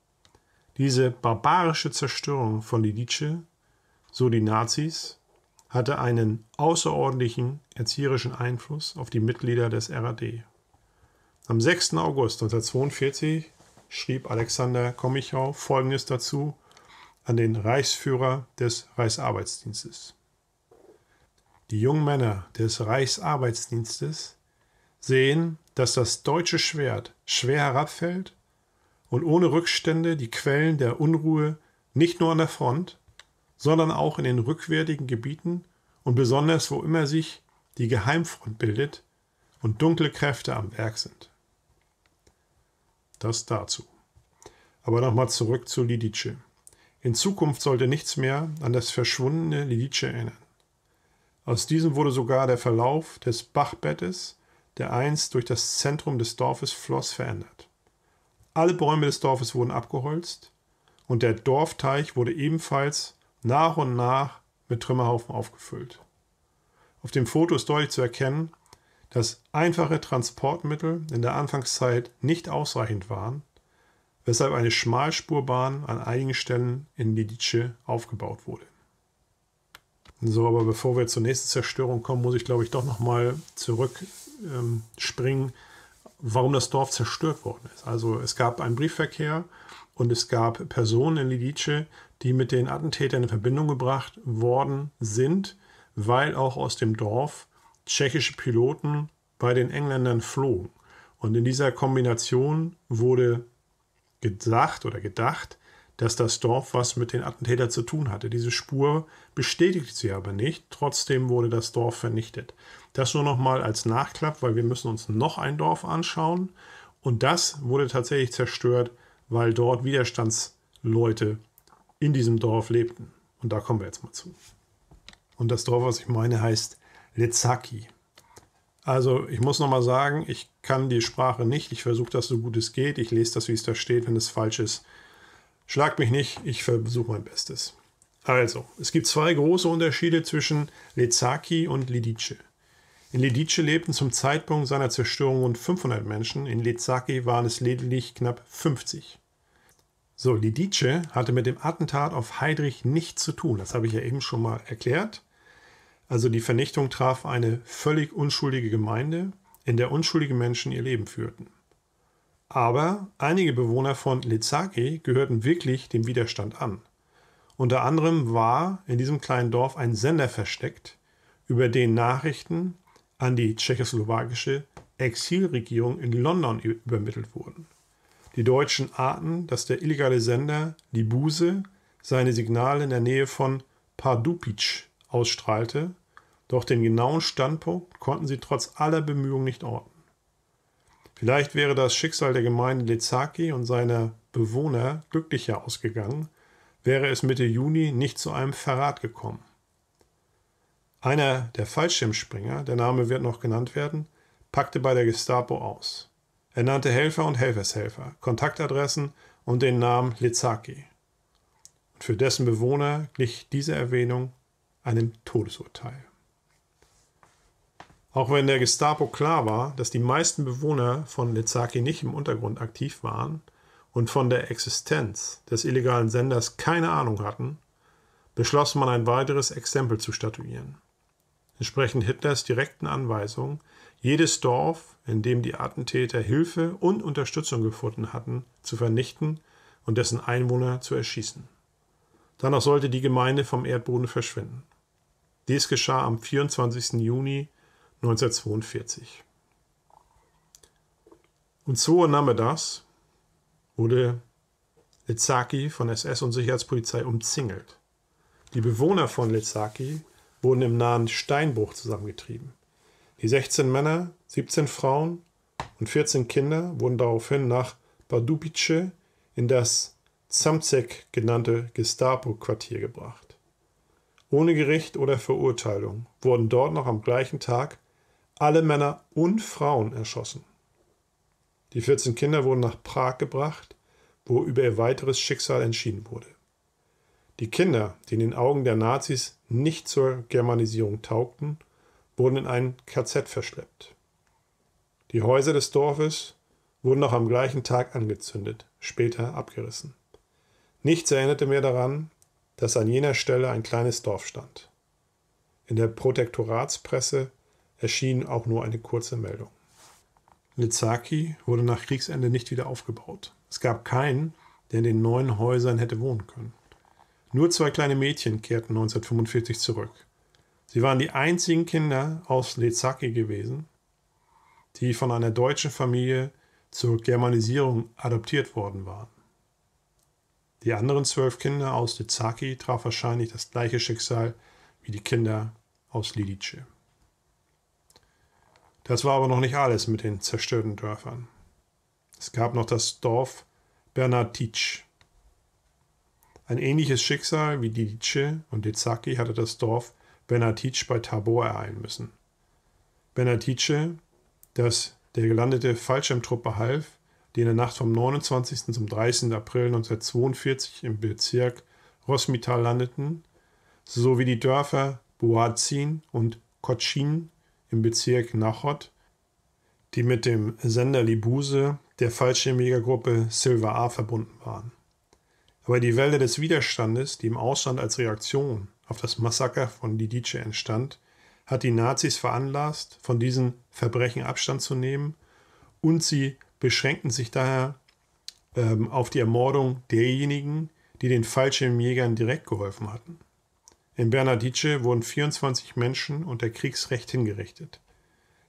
Diese barbarische Zerstörung von Lidice, so die Nazis, hatte einen außerordentlichen erzieherischen Einfluss auf die Mitglieder des RAD. Am 6. August 1942 schrieb Alexander Kommichau Folgendes dazu an den Reichsführer des Reichsarbeitsdienstes. Die jungen Männer des Reichsarbeitsdienstes sehen, dass das deutsche Schwert schwer herabfällt und ohne Rückstände die Quellen der Unruhe nicht nur an der Front, sondern auch in den rückwärtigen Gebieten und besonders wo immer sich die Geheimfront bildet und dunkle Kräfte am Werk sind. Das dazu. Aber nochmal zurück zu Lidice. In Zukunft sollte nichts mehr an das verschwundene Lidice erinnern. Aus diesem wurde sogar der Verlauf des Bachbettes, der einst durch das Zentrum des Dorfes floss, verändert. Alle Bäume des Dorfes wurden abgeholzt und der Dorfteich wurde ebenfalls nach und nach mit Trümmerhaufen aufgefüllt. Auf dem Foto ist deutlich zu erkennen, dass einfache Transportmittel in der Anfangszeit nicht ausreichend waren, weshalb eine Schmalspurbahn an einigen Stellen in Lidice aufgebaut wurde. So, aber bevor wir zur nächsten Zerstörung kommen, muss ich glaube ich doch nochmal zurückspringen, ähm, warum das Dorf zerstört worden ist. Also es gab einen Briefverkehr und es gab Personen in Lidice, die mit den Attentätern in Verbindung gebracht worden sind, weil auch aus dem Dorf tschechische Piloten bei den Engländern flogen. Und in dieser Kombination wurde gesagt oder gedacht, dass das Dorf was mit den Attentätern zu tun hatte. Diese Spur bestätigt sie aber nicht. Trotzdem wurde das Dorf vernichtet. Das nur noch mal als Nachklapp, weil wir müssen uns noch ein Dorf anschauen. Und das wurde tatsächlich zerstört, weil dort Widerstandsleute in diesem Dorf lebten. Und da kommen wir jetzt mal zu. Und das Dorf, was ich meine, heißt Lezaki. Also ich muss nochmal sagen, ich kann die Sprache nicht. Ich versuche das so gut es geht. Ich lese das, wie es da steht. Wenn es falsch ist, schlag mich nicht. Ich versuche mein Bestes. Also, es gibt zwei große Unterschiede zwischen Lezaki und Lidice. In Lidice lebten zum Zeitpunkt seiner Zerstörung rund 500 Menschen, in Lezaki waren es lediglich knapp 50. So, Lidice hatte mit dem Attentat auf Heydrich nichts zu tun. Das habe ich ja eben schon mal erklärt. Also die Vernichtung traf eine völlig unschuldige Gemeinde, in der unschuldige Menschen ihr Leben führten. Aber einige Bewohner von Lezaki gehörten wirklich dem Widerstand an. Unter anderem war in diesem kleinen Dorf ein Sender versteckt, über den Nachrichten an die tschechoslowakische Exilregierung in London übermittelt wurden die deutschen Arten, dass der illegale Sender, Libuse seine Signale in der Nähe von Pardupic ausstrahlte, doch den genauen Standpunkt konnten sie trotz aller Bemühungen nicht orten. Vielleicht wäre das Schicksal der Gemeinde Lezaki und seiner Bewohner glücklicher ausgegangen, wäre es Mitte Juni nicht zu einem Verrat gekommen. Einer der Fallschirmspringer, der Name wird noch genannt werden, packte bei der Gestapo aus. Er nannte Helfer und Helfershelfer, Kontaktadressen und den Namen Lizaki. Und für dessen Bewohner glich diese Erwähnung einem Todesurteil. Auch wenn der Gestapo klar war, dass die meisten Bewohner von Lizaki nicht im Untergrund aktiv waren und von der Existenz des illegalen Senders keine Ahnung hatten, beschloss man ein weiteres Exempel zu statuieren. Entsprechend Hitlers direkten Anweisungen jedes Dorf, in dem die Attentäter Hilfe und Unterstützung gefunden hatten, zu vernichten und dessen Einwohner zu erschießen. Danach sollte die Gemeinde vom Erdboden verschwinden. Dies geschah am 24. Juni 1942. Und so nahm er das, wurde Lezaki von SS und Sicherheitspolizei umzingelt. Die Bewohner von Lezaki wurden im nahen Steinbruch zusammengetrieben. Die 16 Männer, 17 Frauen und 14 Kinder wurden daraufhin nach Pardubice in das Zamzek genannte Gestapo-Quartier gebracht. Ohne Gericht oder Verurteilung wurden dort noch am gleichen Tag alle Männer und Frauen erschossen. Die 14 Kinder wurden nach Prag gebracht, wo über ihr weiteres Schicksal entschieden wurde. Die Kinder, die in den Augen der Nazis nicht zur Germanisierung taugten, wurden in ein KZ verschleppt. Die Häuser des Dorfes wurden noch am gleichen Tag angezündet, später abgerissen. Nichts erinnerte mehr daran, dass an jener Stelle ein kleines Dorf stand. In der Protektoratspresse erschien auch nur eine kurze Meldung. Lizaki wurde nach Kriegsende nicht wieder aufgebaut. Es gab keinen, der in den neuen Häusern hätte wohnen können. Nur zwei kleine Mädchen kehrten 1945 zurück. Sie waren die einzigen Kinder aus Lezaki gewesen, die von einer deutschen Familie zur Germanisierung adoptiert worden waren. Die anderen zwölf Kinder aus Lezaki traf wahrscheinlich das gleiche Schicksal wie die Kinder aus Lidice. Das war aber noch nicht alles mit den zerstörten Dörfern. Es gab noch das Dorf Bernatitsch. Ein ähnliches Schicksal wie Lidice und Lezaki hatte das Dorf Benatice bei Tabor ereilen müssen. Benatice, das der gelandete Fallschirmtruppe half, die in der Nacht vom 29. zum 30. April 1942 im Bezirk Rosmital landeten, sowie die Dörfer Boazin und Kotschin im Bezirk Nachod, die mit dem Sender Libuse der Fallschirmjägergruppe Silver A verbunden waren. Aber die Welle des Widerstandes, die im Ausland als Reaktion auf das Massaker von Lidice entstand, hat die Nazis veranlasst, von diesen Verbrechen Abstand zu nehmen und sie beschränkten sich daher ähm, auf die Ermordung derjenigen, die den Fallschirmjägern direkt geholfen hatten. In Bernadice wurden 24 Menschen unter Kriegsrecht hingerichtet,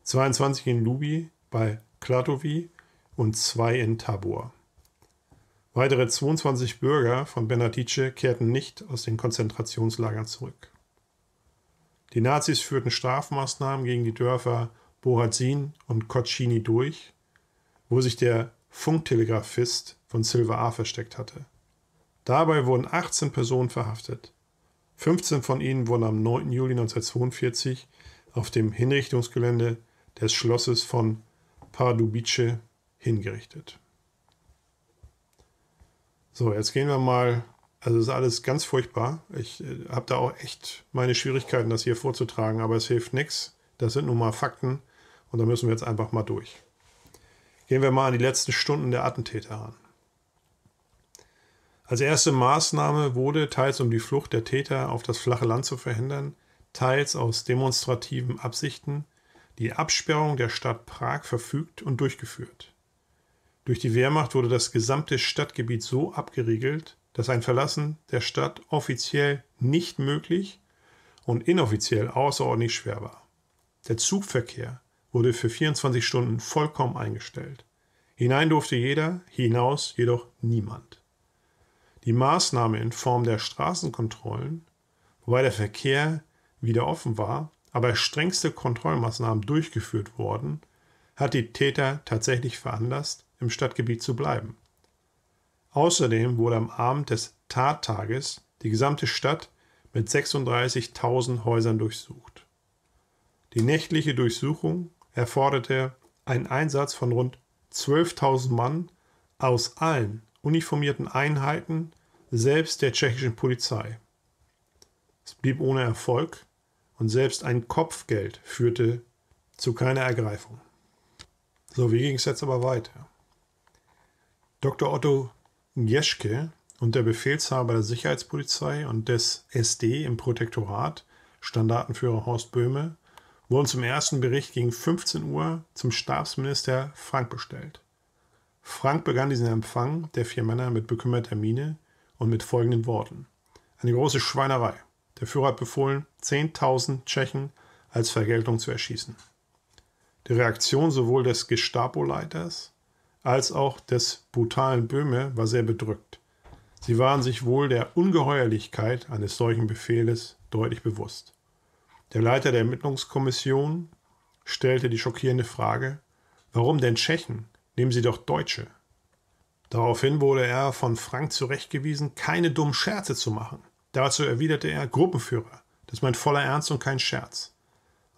22 in Lubi bei Klatovi und zwei in Tabor. Weitere 22 Bürger von Bernadice kehrten nicht aus den Konzentrationslagern zurück. Die Nazis führten Strafmaßnahmen gegen die Dörfer Borazin und Kotschini durch, wo sich der Funktelegraphist von Silva A versteckt hatte. Dabei wurden 18 Personen verhaftet. 15 von ihnen wurden am 9. Juli 1942 auf dem Hinrichtungsgelände des Schlosses von Pardubice hingerichtet. So, jetzt gehen wir mal. Also es ist alles ganz furchtbar. Ich äh, habe da auch echt meine Schwierigkeiten, das hier vorzutragen, aber es hilft nichts. Das sind nun mal Fakten und da müssen wir jetzt einfach mal durch. Gehen wir mal an die letzten Stunden der Attentäter an. Als erste Maßnahme wurde, teils um die Flucht der Täter auf das flache Land zu verhindern, teils aus demonstrativen Absichten, die Absperrung der Stadt Prag verfügt und durchgeführt. Durch die Wehrmacht wurde das gesamte Stadtgebiet so abgeriegelt, dass ein Verlassen der Stadt offiziell nicht möglich und inoffiziell außerordentlich schwer war. Der Zugverkehr wurde für 24 Stunden vollkommen eingestellt. Hinein durfte jeder, hinaus jedoch niemand. Die Maßnahme in Form der Straßenkontrollen, wobei der Verkehr wieder offen war, aber strengste Kontrollmaßnahmen durchgeführt wurden, hat die Täter tatsächlich veranlasst, im Stadtgebiet zu bleiben. Außerdem wurde am Abend des Tattages die gesamte Stadt mit 36.000 Häusern durchsucht. Die nächtliche Durchsuchung erforderte einen Einsatz von rund 12.000 Mann aus allen uniformierten Einheiten, selbst der tschechischen Polizei. Es blieb ohne Erfolg und selbst ein Kopfgeld führte zu keiner Ergreifung. So, wie ging es jetzt aber weiter? Dr. Otto Jeschke und der Befehlshaber der Sicherheitspolizei und des SD im Protektorat, Standartenführer Horst Böhme, wurden zum ersten Bericht gegen 15 Uhr zum Stabsminister Frank bestellt. Frank begann diesen Empfang der vier Männer mit bekümmerter Miene und mit folgenden Worten. Eine große Schweinerei. Der Führer hat befohlen, 10.000 Tschechen als Vergeltung zu erschießen. Die Reaktion sowohl des Gestapo-Leiters als auch des brutalen Böhme war sehr bedrückt. Sie waren sich wohl der Ungeheuerlichkeit eines solchen Befehles deutlich bewusst. Der Leiter der Ermittlungskommission stellte die schockierende Frage, warum denn Tschechen? Nehmen Sie doch Deutsche. Daraufhin wurde er von Frank zurechtgewiesen, keine dummen Scherze zu machen. Dazu erwiderte er, Gruppenführer, das ist mein voller Ernst und kein Scherz.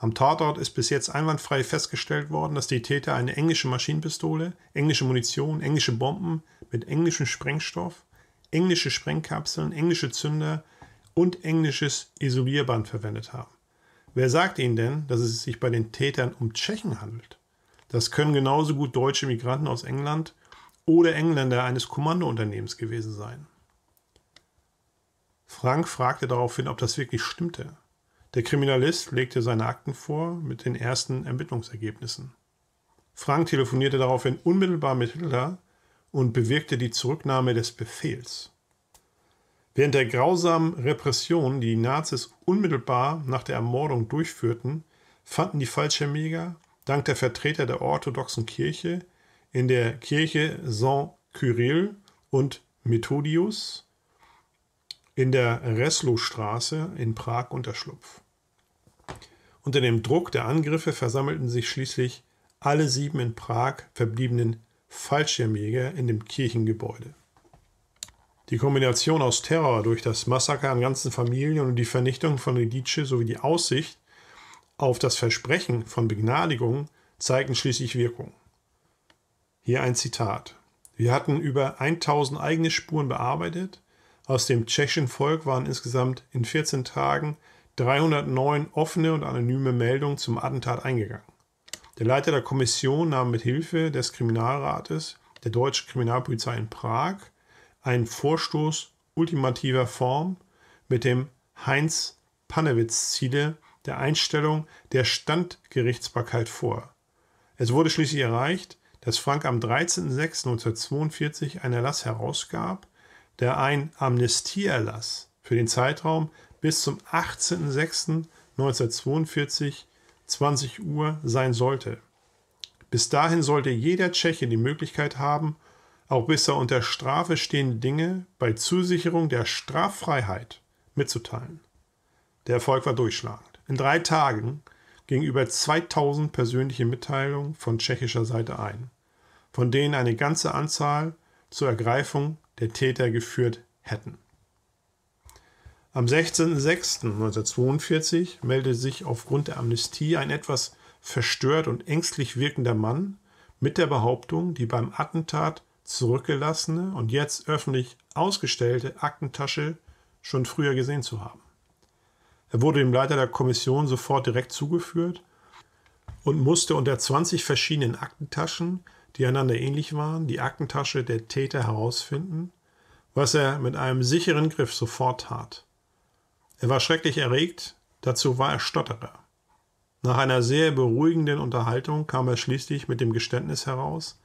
Am Tatort ist bis jetzt einwandfrei festgestellt worden, dass die Täter eine englische Maschinenpistole, englische Munition, englische Bomben mit englischem Sprengstoff, englische Sprengkapseln, englische Zünder und englisches Isolierband verwendet haben. Wer sagt Ihnen denn, dass es sich bei den Tätern um Tschechen handelt? Das können genauso gut deutsche Migranten aus England oder Engländer eines Kommandounternehmens gewesen sein. Frank fragte daraufhin, ob das wirklich stimmte. Der Kriminalist legte seine Akten vor mit den ersten Ermittlungsergebnissen. Frank telefonierte daraufhin unmittelbar mit Hitler und bewirkte die Zurücknahme des Befehls. Während der grausamen Repression, die die Nazis unmittelbar nach der Ermordung durchführten, fanden die Fallschirmjäger dank der Vertreter der orthodoxen Kirche in der Kirche Saint Kyrill und Methodius in der Reslowstraße in Prag Unterschlupf. Unter dem Druck der Angriffe versammelten sich schließlich alle sieben in Prag verbliebenen Fallschirmjäger in dem Kirchengebäude. Die Kombination aus Terror durch das Massaker an ganzen Familien und die Vernichtung von Redice sowie die Aussicht auf das Versprechen von Begnadigung zeigten schließlich Wirkung. Hier ein Zitat. Wir hatten über 1000 eigene Spuren bearbeitet. Aus dem tschechischen Volk waren insgesamt in 14 Tagen 309 offene und anonyme Meldungen zum Attentat eingegangen. Der Leiter der Kommission nahm mit Hilfe des Kriminalrates der deutschen Kriminalpolizei in Prag einen Vorstoß ultimativer Form mit dem Heinz pannewitz ziele der Einstellung der Standgerichtsbarkeit vor. Es wurde schließlich erreicht, dass Frank am 13.06.1942 einen Erlass herausgab, der ein Amnestieerlass für den Zeitraum bis zum 18.06.1942 20 Uhr sein sollte. Bis dahin sollte jeder Tscheche die Möglichkeit haben, auch bisher unter Strafe stehende Dinge bei Zusicherung der Straffreiheit mitzuteilen. Der Erfolg war durchschlagend. In drei Tagen gingen über 2000 persönliche Mitteilungen von tschechischer Seite ein, von denen eine ganze Anzahl zur Ergreifung der Täter geführt hätten. Am 16.06.1942 meldete sich aufgrund der Amnestie ein etwas verstört und ängstlich wirkender Mann mit der Behauptung, die beim Attentat zurückgelassene und jetzt öffentlich ausgestellte Aktentasche schon früher gesehen zu haben. Er wurde dem Leiter der Kommission sofort direkt zugeführt und musste unter 20 verschiedenen Aktentaschen, die einander ähnlich waren, die Aktentasche der Täter herausfinden, was er mit einem sicheren Griff sofort tat. Er war schrecklich erregt, dazu war er Stotterer. Nach einer sehr beruhigenden Unterhaltung kam er schließlich mit dem Geständnis heraus,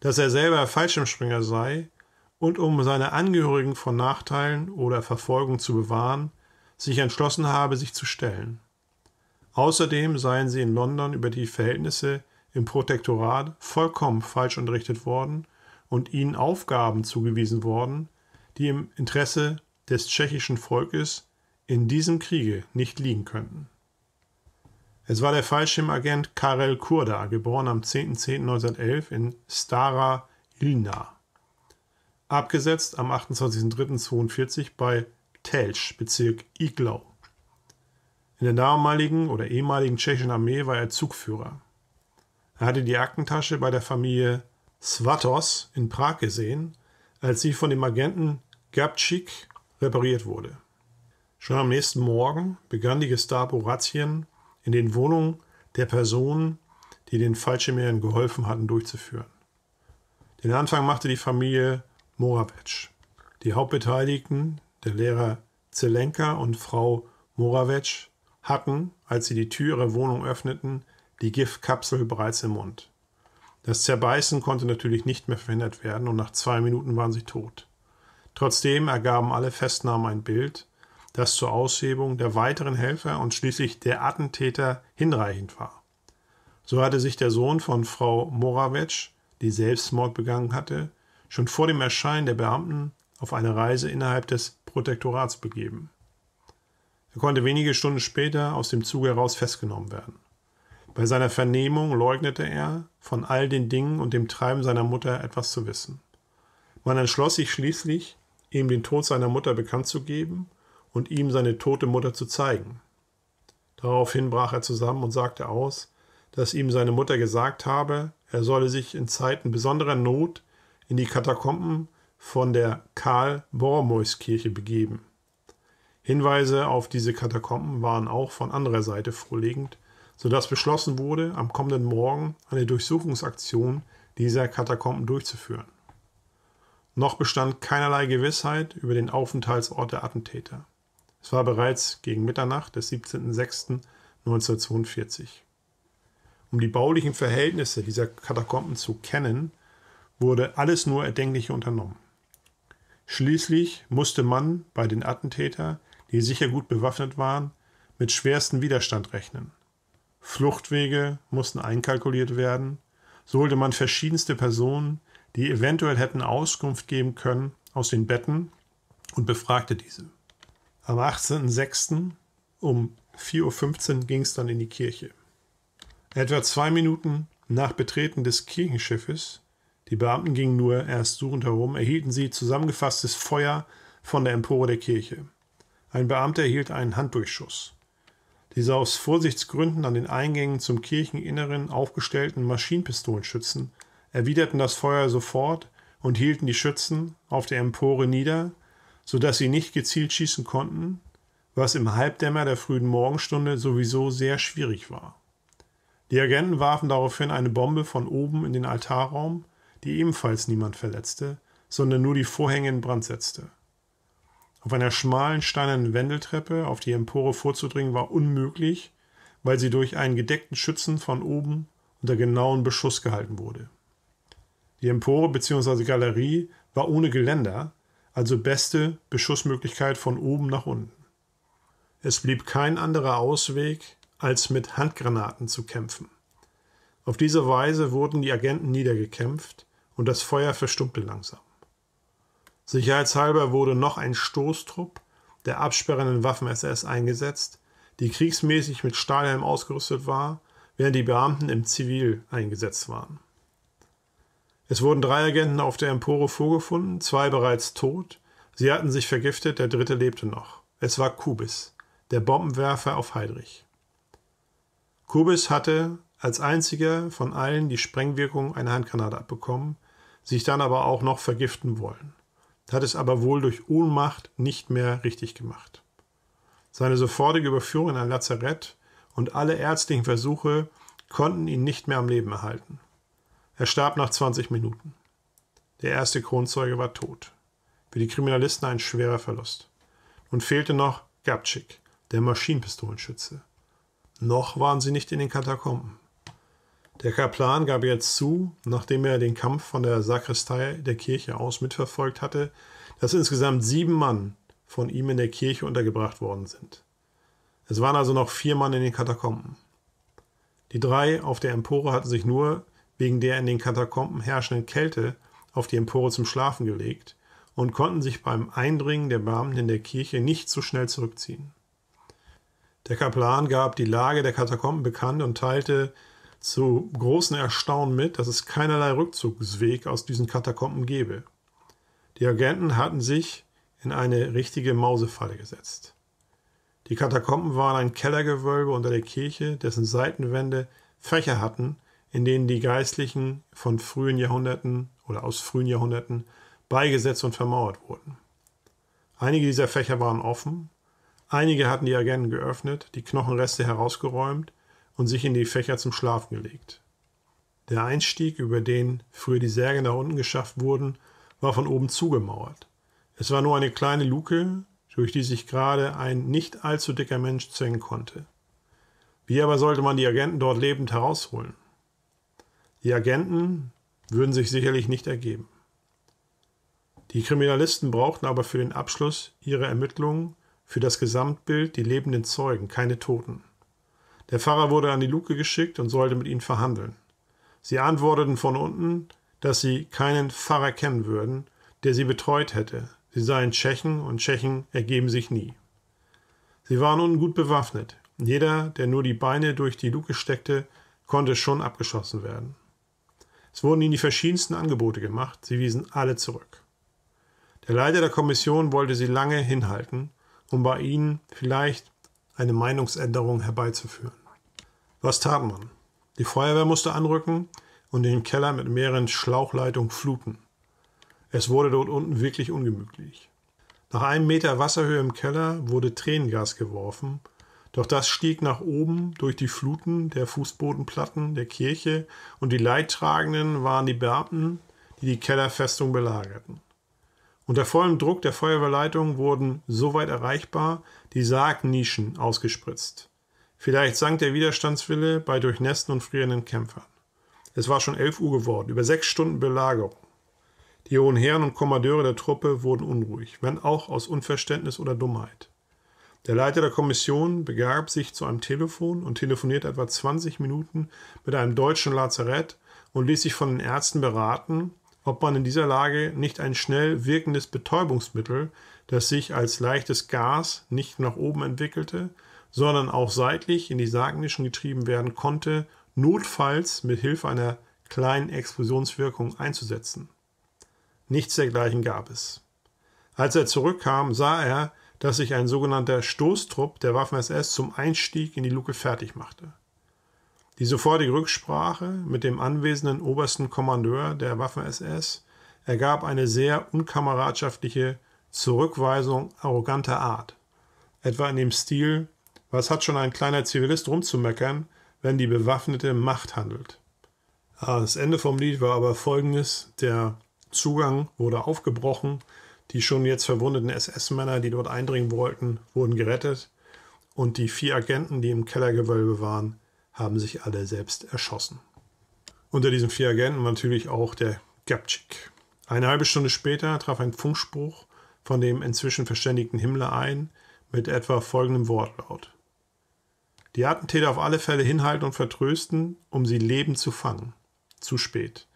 dass er selber Fallschirmspringer sei und um seine Angehörigen vor Nachteilen oder Verfolgung zu bewahren, sich entschlossen habe, sich zu stellen. Außerdem seien sie in London über die Verhältnisse im Protektorat vollkommen falsch unterrichtet worden und ihnen Aufgaben zugewiesen worden, die im Interesse des tschechischen Volkes in diesem Kriege nicht liegen könnten. Es war der Fallschirmagent Karel Kurda, geboren am 10.10.1911 in Stara Ilna, abgesetzt am 28.03.42 bei Telsch, Bezirk Iglau. In der damaligen oder ehemaligen tschechischen Armee war er Zugführer. Er hatte die Aktentasche bei der Familie Svatos in Prag gesehen, als sie von dem Agenten Gabczyk repariert wurde. Schon am nächsten Morgen begann die Gestapo Razzien in den Wohnungen der Personen, die den Fallschirmjägern geholfen hatten, durchzuführen. Den Anfang machte die Familie Moravec. Die Hauptbeteiligten, der Lehrer Zelenka und Frau Moravec, hatten, als sie die Tür ihrer Wohnung öffneten, die Giftkapsel bereits im Mund. Das Zerbeißen konnte natürlich nicht mehr verhindert werden und nach zwei Minuten waren sie tot. Trotzdem ergaben alle Festnahmen ein Bild, das zur Aushebung der weiteren Helfer und schließlich der Attentäter hinreichend war. So hatte sich der Sohn von Frau Morawetsch, die Selbstmord begangen hatte, schon vor dem Erscheinen der Beamten auf eine Reise innerhalb des Protektorats begeben. Er konnte wenige Stunden später aus dem Zug heraus festgenommen werden. Bei seiner Vernehmung leugnete er, von all den Dingen und dem Treiben seiner Mutter etwas zu wissen. Man entschloss sich schließlich, ihm den Tod seiner Mutter bekannt zu geben und ihm seine tote Mutter zu zeigen. Daraufhin brach er zusammen und sagte aus, dass ihm seine Mutter gesagt habe, er solle sich in Zeiten besonderer Not in die Katakomben von der Karl-Bormois-Kirche begeben. Hinweise auf diese Katakomben waren auch von anderer Seite vorliegend, sodass beschlossen wurde, am kommenden Morgen eine Durchsuchungsaktion dieser Katakomben durchzuführen. Noch bestand keinerlei Gewissheit über den Aufenthaltsort der Attentäter. Es war bereits gegen Mitternacht des 17.06.1942. Um die baulichen Verhältnisse dieser Katakomben zu kennen, wurde alles nur Erdenkliche unternommen. Schließlich musste man bei den Attentätern, die sicher gut bewaffnet waren, mit schwerstem Widerstand rechnen. Fluchtwege mussten einkalkuliert werden, so holte man verschiedenste Personen, die eventuell hätten Auskunft geben können, aus den Betten und befragte diese. Am 18.06. um 4.15 Uhr ging es dann in die Kirche. Etwa zwei Minuten nach Betreten des Kirchenschiffes, die Beamten gingen nur erst suchend herum, erhielten sie zusammengefasstes Feuer von der Empore der Kirche. Ein Beamter erhielt einen Handdurchschuss. Diese aus Vorsichtsgründen an den Eingängen zum Kircheninneren aufgestellten Maschinenpistolenschützen erwiderten das Feuer sofort und hielten die Schützen auf der Empore nieder, sodass sie nicht gezielt schießen konnten, was im Halbdämmer der frühen Morgenstunde sowieso sehr schwierig war. Die Agenten warfen daraufhin eine Bombe von oben in den Altarraum, die ebenfalls niemand verletzte, sondern nur die Vorhänge in Brand setzte. Auf einer schmalen steinernen Wendeltreppe auf die Empore vorzudringen war unmöglich, weil sie durch einen gedeckten Schützen von oben unter genauen Beschuss gehalten wurde. Die Empore bzw. Galerie war ohne Geländer, also beste Beschussmöglichkeit von oben nach unten. Es blieb kein anderer Ausweg, als mit Handgranaten zu kämpfen. Auf diese Weise wurden die Agenten niedergekämpft und das Feuer verstummte langsam. Sicherheitshalber wurde noch ein Stoßtrupp der absperrenden Waffen-SS eingesetzt, die kriegsmäßig mit Stahlhelm ausgerüstet war, während die Beamten im Zivil eingesetzt waren. Es wurden drei Agenten auf der Empore vorgefunden, zwei bereits tot. Sie hatten sich vergiftet, der dritte lebte noch. Es war Kubis, der Bombenwerfer auf Heidrich. Kubis hatte als einziger von allen die Sprengwirkung einer Handgranate abbekommen, sich dann aber auch noch vergiften wollen, hat es aber wohl durch Ohnmacht nicht mehr richtig gemacht. Seine sofortige Überführung in ein Lazarett und alle ärztlichen Versuche konnten ihn nicht mehr am Leben erhalten. Er starb nach 20 Minuten. Der erste Kronzeuge war tot. Für die Kriminalisten ein schwerer Verlust. Nun fehlte noch Gabczyk, der Maschinenpistolenschütze. Noch waren sie nicht in den Katakomben. Der Kaplan gab jetzt zu, nachdem er den Kampf von der Sakristei der Kirche aus mitverfolgt hatte, dass insgesamt sieben Mann von ihm in der Kirche untergebracht worden sind. Es waren also noch vier Mann in den Katakomben. Die drei auf der Empore hatten sich nur wegen der in den Katakomben herrschenden Kälte auf die Empore zum Schlafen gelegt und konnten sich beim Eindringen der Beamten in der Kirche nicht so schnell zurückziehen. Der Kaplan gab die Lage der Katakomben bekannt und teilte zu großem Erstaunen mit, dass es keinerlei Rückzugsweg aus diesen Katakomben gebe. Die Agenten hatten sich in eine richtige Mausefalle gesetzt. Die Katakomben waren ein Kellergewölbe unter der Kirche, dessen Seitenwände Fächer hatten, in denen die Geistlichen von frühen Jahrhunderten oder aus frühen Jahrhunderten beigesetzt und vermauert wurden. Einige dieser Fächer waren offen, einige hatten die Agenten geöffnet, die Knochenreste herausgeräumt und sich in die Fächer zum Schlafen gelegt. Der Einstieg, über den früher die Särge nach unten geschafft wurden, war von oben zugemauert. Es war nur eine kleine Luke, durch die sich gerade ein nicht allzu dicker Mensch zwängen konnte. Wie aber sollte man die Agenten dort lebend herausholen? Die Agenten würden sich sicherlich nicht ergeben. Die Kriminalisten brauchten aber für den Abschluss ihrer Ermittlungen für das Gesamtbild die lebenden Zeugen, keine Toten. Der Pfarrer wurde an die Luke geschickt und sollte mit ihnen verhandeln. Sie antworteten von unten, dass sie keinen Pfarrer kennen würden, der sie betreut hätte. Sie seien Tschechen und Tschechen ergeben sich nie. Sie waren nun gut bewaffnet. Jeder, der nur die Beine durch die Luke steckte, konnte schon abgeschossen werden. Es wurden ihnen die verschiedensten Angebote gemacht, sie wiesen alle zurück. Der Leiter der Kommission wollte sie lange hinhalten, um bei ihnen vielleicht eine Meinungsänderung herbeizuführen. Was tat man? Die Feuerwehr musste anrücken und den Keller mit mehreren Schlauchleitungen fluten. Es wurde dort unten wirklich ungemütlich. Nach einem Meter Wasserhöhe im Keller wurde Tränengas geworfen doch das stieg nach oben durch die Fluten der Fußbodenplatten der Kirche, und die Leidtragenden waren die Beamten, die die Kellerfestung belagerten. Unter vollem Druck der Feuerwehrleitung wurden, soweit erreichbar, die Sargnischen ausgespritzt. Vielleicht sank der Widerstandswille bei durchnässten und frierenden Kämpfern. Es war schon elf Uhr geworden, über sechs Stunden Belagerung. Die hohen Herren und Kommandeure der Truppe wurden unruhig, wenn auch aus Unverständnis oder Dummheit. Der Leiter der Kommission begab sich zu einem Telefon und telefonierte etwa 20 Minuten mit einem deutschen Lazarett und ließ sich von den Ärzten beraten, ob man in dieser Lage nicht ein schnell wirkendes Betäubungsmittel, das sich als leichtes Gas nicht nach oben entwickelte, sondern auch seitlich in die Sargnischen getrieben werden konnte, notfalls mit Hilfe einer kleinen Explosionswirkung einzusetzen. Nichts dergleichen gab es. Als er zurückkam, sah er, dass sich ein sogenannter Stoßtrupp der Waffen-SS zum Einstieg in die Luke fertig machte. Die sofortige Rücksprache mit dem anwesenden obersten Kommandeur der Waffen-SS ergab eine sehr unkameradschaftliche Zurückweisung arroganter Art. Etwa in dem Stil, was hat schon ein kleiner Zivilist rumzumeckern, wenn die bewaffnete Macht handelt. Ah, das Ende vom Lied war aber folgendes, der Zugang wurde aufgebrochen, die schon jetzt verwundeten SS-Männer, die dort eindringen wollten, wurden gerettet und die vier Agenten, die im Kellergewölbe waren, haben sich alle selbst erschossen. Unter diesen vier Agenten war natürlich auch der Gapchik. Eine halbe Stunde später traf ein Funkspruch von dem inzwischen verständigten Himmler ein mit etwa folgendem Wortlaut. Die Attentäter auf alle Fälle hinhalten und vertrösten, um sie lebend zu fangen. Zu spät.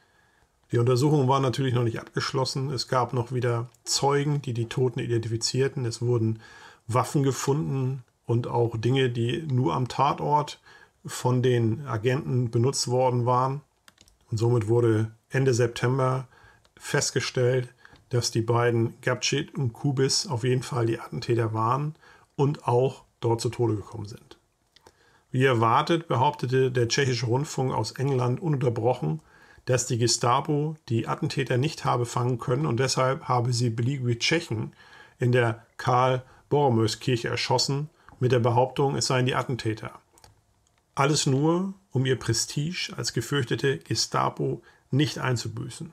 Die Untersuchung war natürlich noch nicht abgeschlossen. Es gab noch wieder Zeugen, die die Toten identifizierten. Es wurden Waffen gefunden und auch Dinge, die nur am Tatort von den Agenten benutzt worden waren. Und somit wurde Ende September festgestellt, dass die beiden Gabchit und Kubis auf jeden Fall die Attentäter waren und auch dort zu Tode gekommen sind. Wie erwartet behauptete der tschechische Rundfunk aus England ununterbrochen, dass die Gestapo die Attentäter nicht habe fangen können und deshalb habe sie beliebige Tschechen in der Karl-Borromös-Kirche erschossen mit der Behauptung, es seien die Attentäter. Alles nur, um ihr Prestige als gefürchtete Gestapo nicht einzubüßen.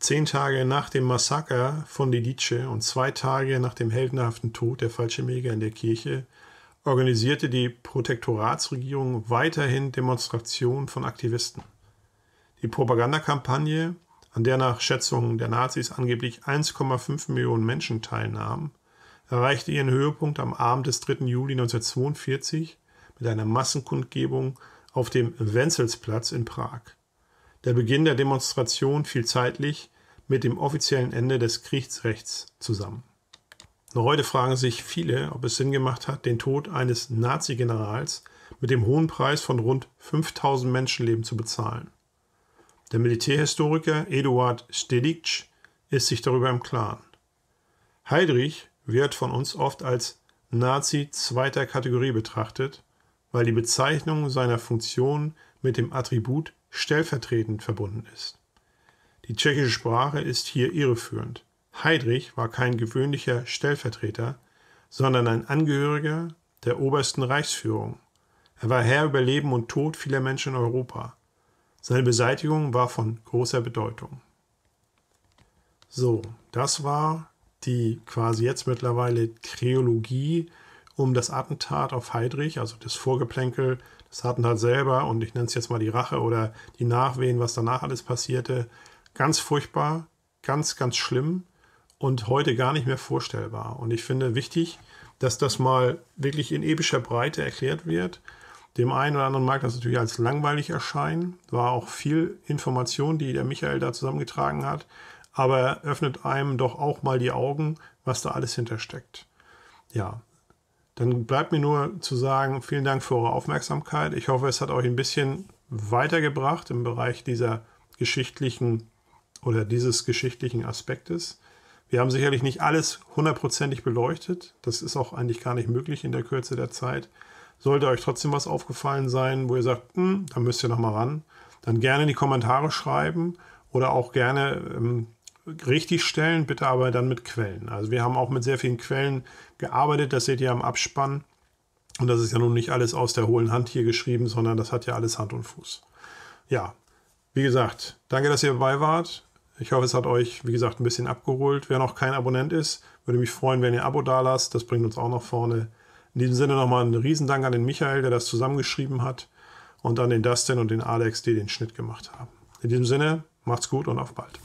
Zehn Tage nach dem Massaker von Lidice und zwei Tage nach dem heldenhaften Tod der Fallschirmjäger in der Kirche organisierte die Protektoratsregierung weiterhin Demonstrationen von Aktivisten. Die Propagandakampagne, an der nach Schätzungen der Nazis angeblich 1,5 Millionen Menschen teilnahmen, erreichte ihren Höhepunkt am Abend des 3. Juli 1942 mit einer Massenkundgebung auf dem Wenzelsplatz in Prag. Der Beginn der Demonstration fiel zeitlich mit dem offiziellen Ende des Kriegsrechts zusammen. Noch heute fragen sich viele, ob es Sinn gemacht hat, den Tod eines Nazi-Generals mit dem hohen Preis von rund 5000 Menschenleben zu bezahlen. Der Militärhistoriker Eduard Stedic ist sich darüber im Klaren. Heydrich wird von uns oft als Nazi zweiter Kategorie betrachtet, weil die Bezeichnung seiner Funktion mit dem Attribut stellvertretend verbunden ist. Die tschechische Sprache ist hier irreführend. Heydrich war kein gewöhnlicher Stellvertreter, sondern ein Angehöriger der obersten Reichsführung. Er war Herr über Leben und Tod vieler Menschen in Europa. Seine Beseitigung war von großer Bedeutung. So, das war die quasi jetzt mittlerweile Kreologie um das Attentat auf Heydrich, also das Vorgeplänkel, das Attentat selber und ich nenne es jetzt mal die Rache oder die Nachwehen, was danach alles passierte. Ganz furchtbar, ganz, ganz schlimm und heute gar nicht mehr vorstellbar. Und ich finde wichtig, dass das mal wirklich in epischer Breite erklärt wird dem einen oder anderen mag das natürlich als langweilig erscheinen. War auch viel Information, die der Michael da zusammengetragen hat. Aber öffnet einem doch auch mal die Augen, was da alles hintersteckt. Ja, dann bleibt mir nur zu sagen, vielen Dank für eure Aufmerksamkeit. Ich hoffe, es hat euch ein bisschen weitergebracht im Bereich dieser geschichtlichen oder dieses geschichtlichen Aspektes. Wir haben sicherlich nicht alles hundertprozentig beleuchtet. Das ist auch eigentlich gar nicht möglich in der Kürze der Zeit. Sollte euch trotzdem was aufgefallen sein, wo ihr sagt, hm, da müsst ihr nochmal ran, dann gerne in die Kommentare schreiben oder auch gerne ähm, richtig stellen, bitte aber dann mit Quellen. Also wir haben auch mit sehr vielen Quellen gearbeitet, das seht ihr am Abspann. Und das ist ja nun nicht alles aus der hohlen Hand hier geschrieben, sondern das hat ja alles Hand und Fuß. Ja, wie gesagt, danke, dass ihr dabei wart. Ich hoffe, es hat euch, wie gesagt, ein bisschen abgeholt. Wer noch kein Abonnent ist, würde mich freuen, wenn ihr ein Abo da lasst. Das bringt uns auch nach vorne. In diesem Sinne nochmal einen Riesendank an den Michael, der das zusammengeschrieben hat und an den Dustin und den Alex, die den Schnitt gemacht haben. In diesem Sinne, macht's gut und auf bald.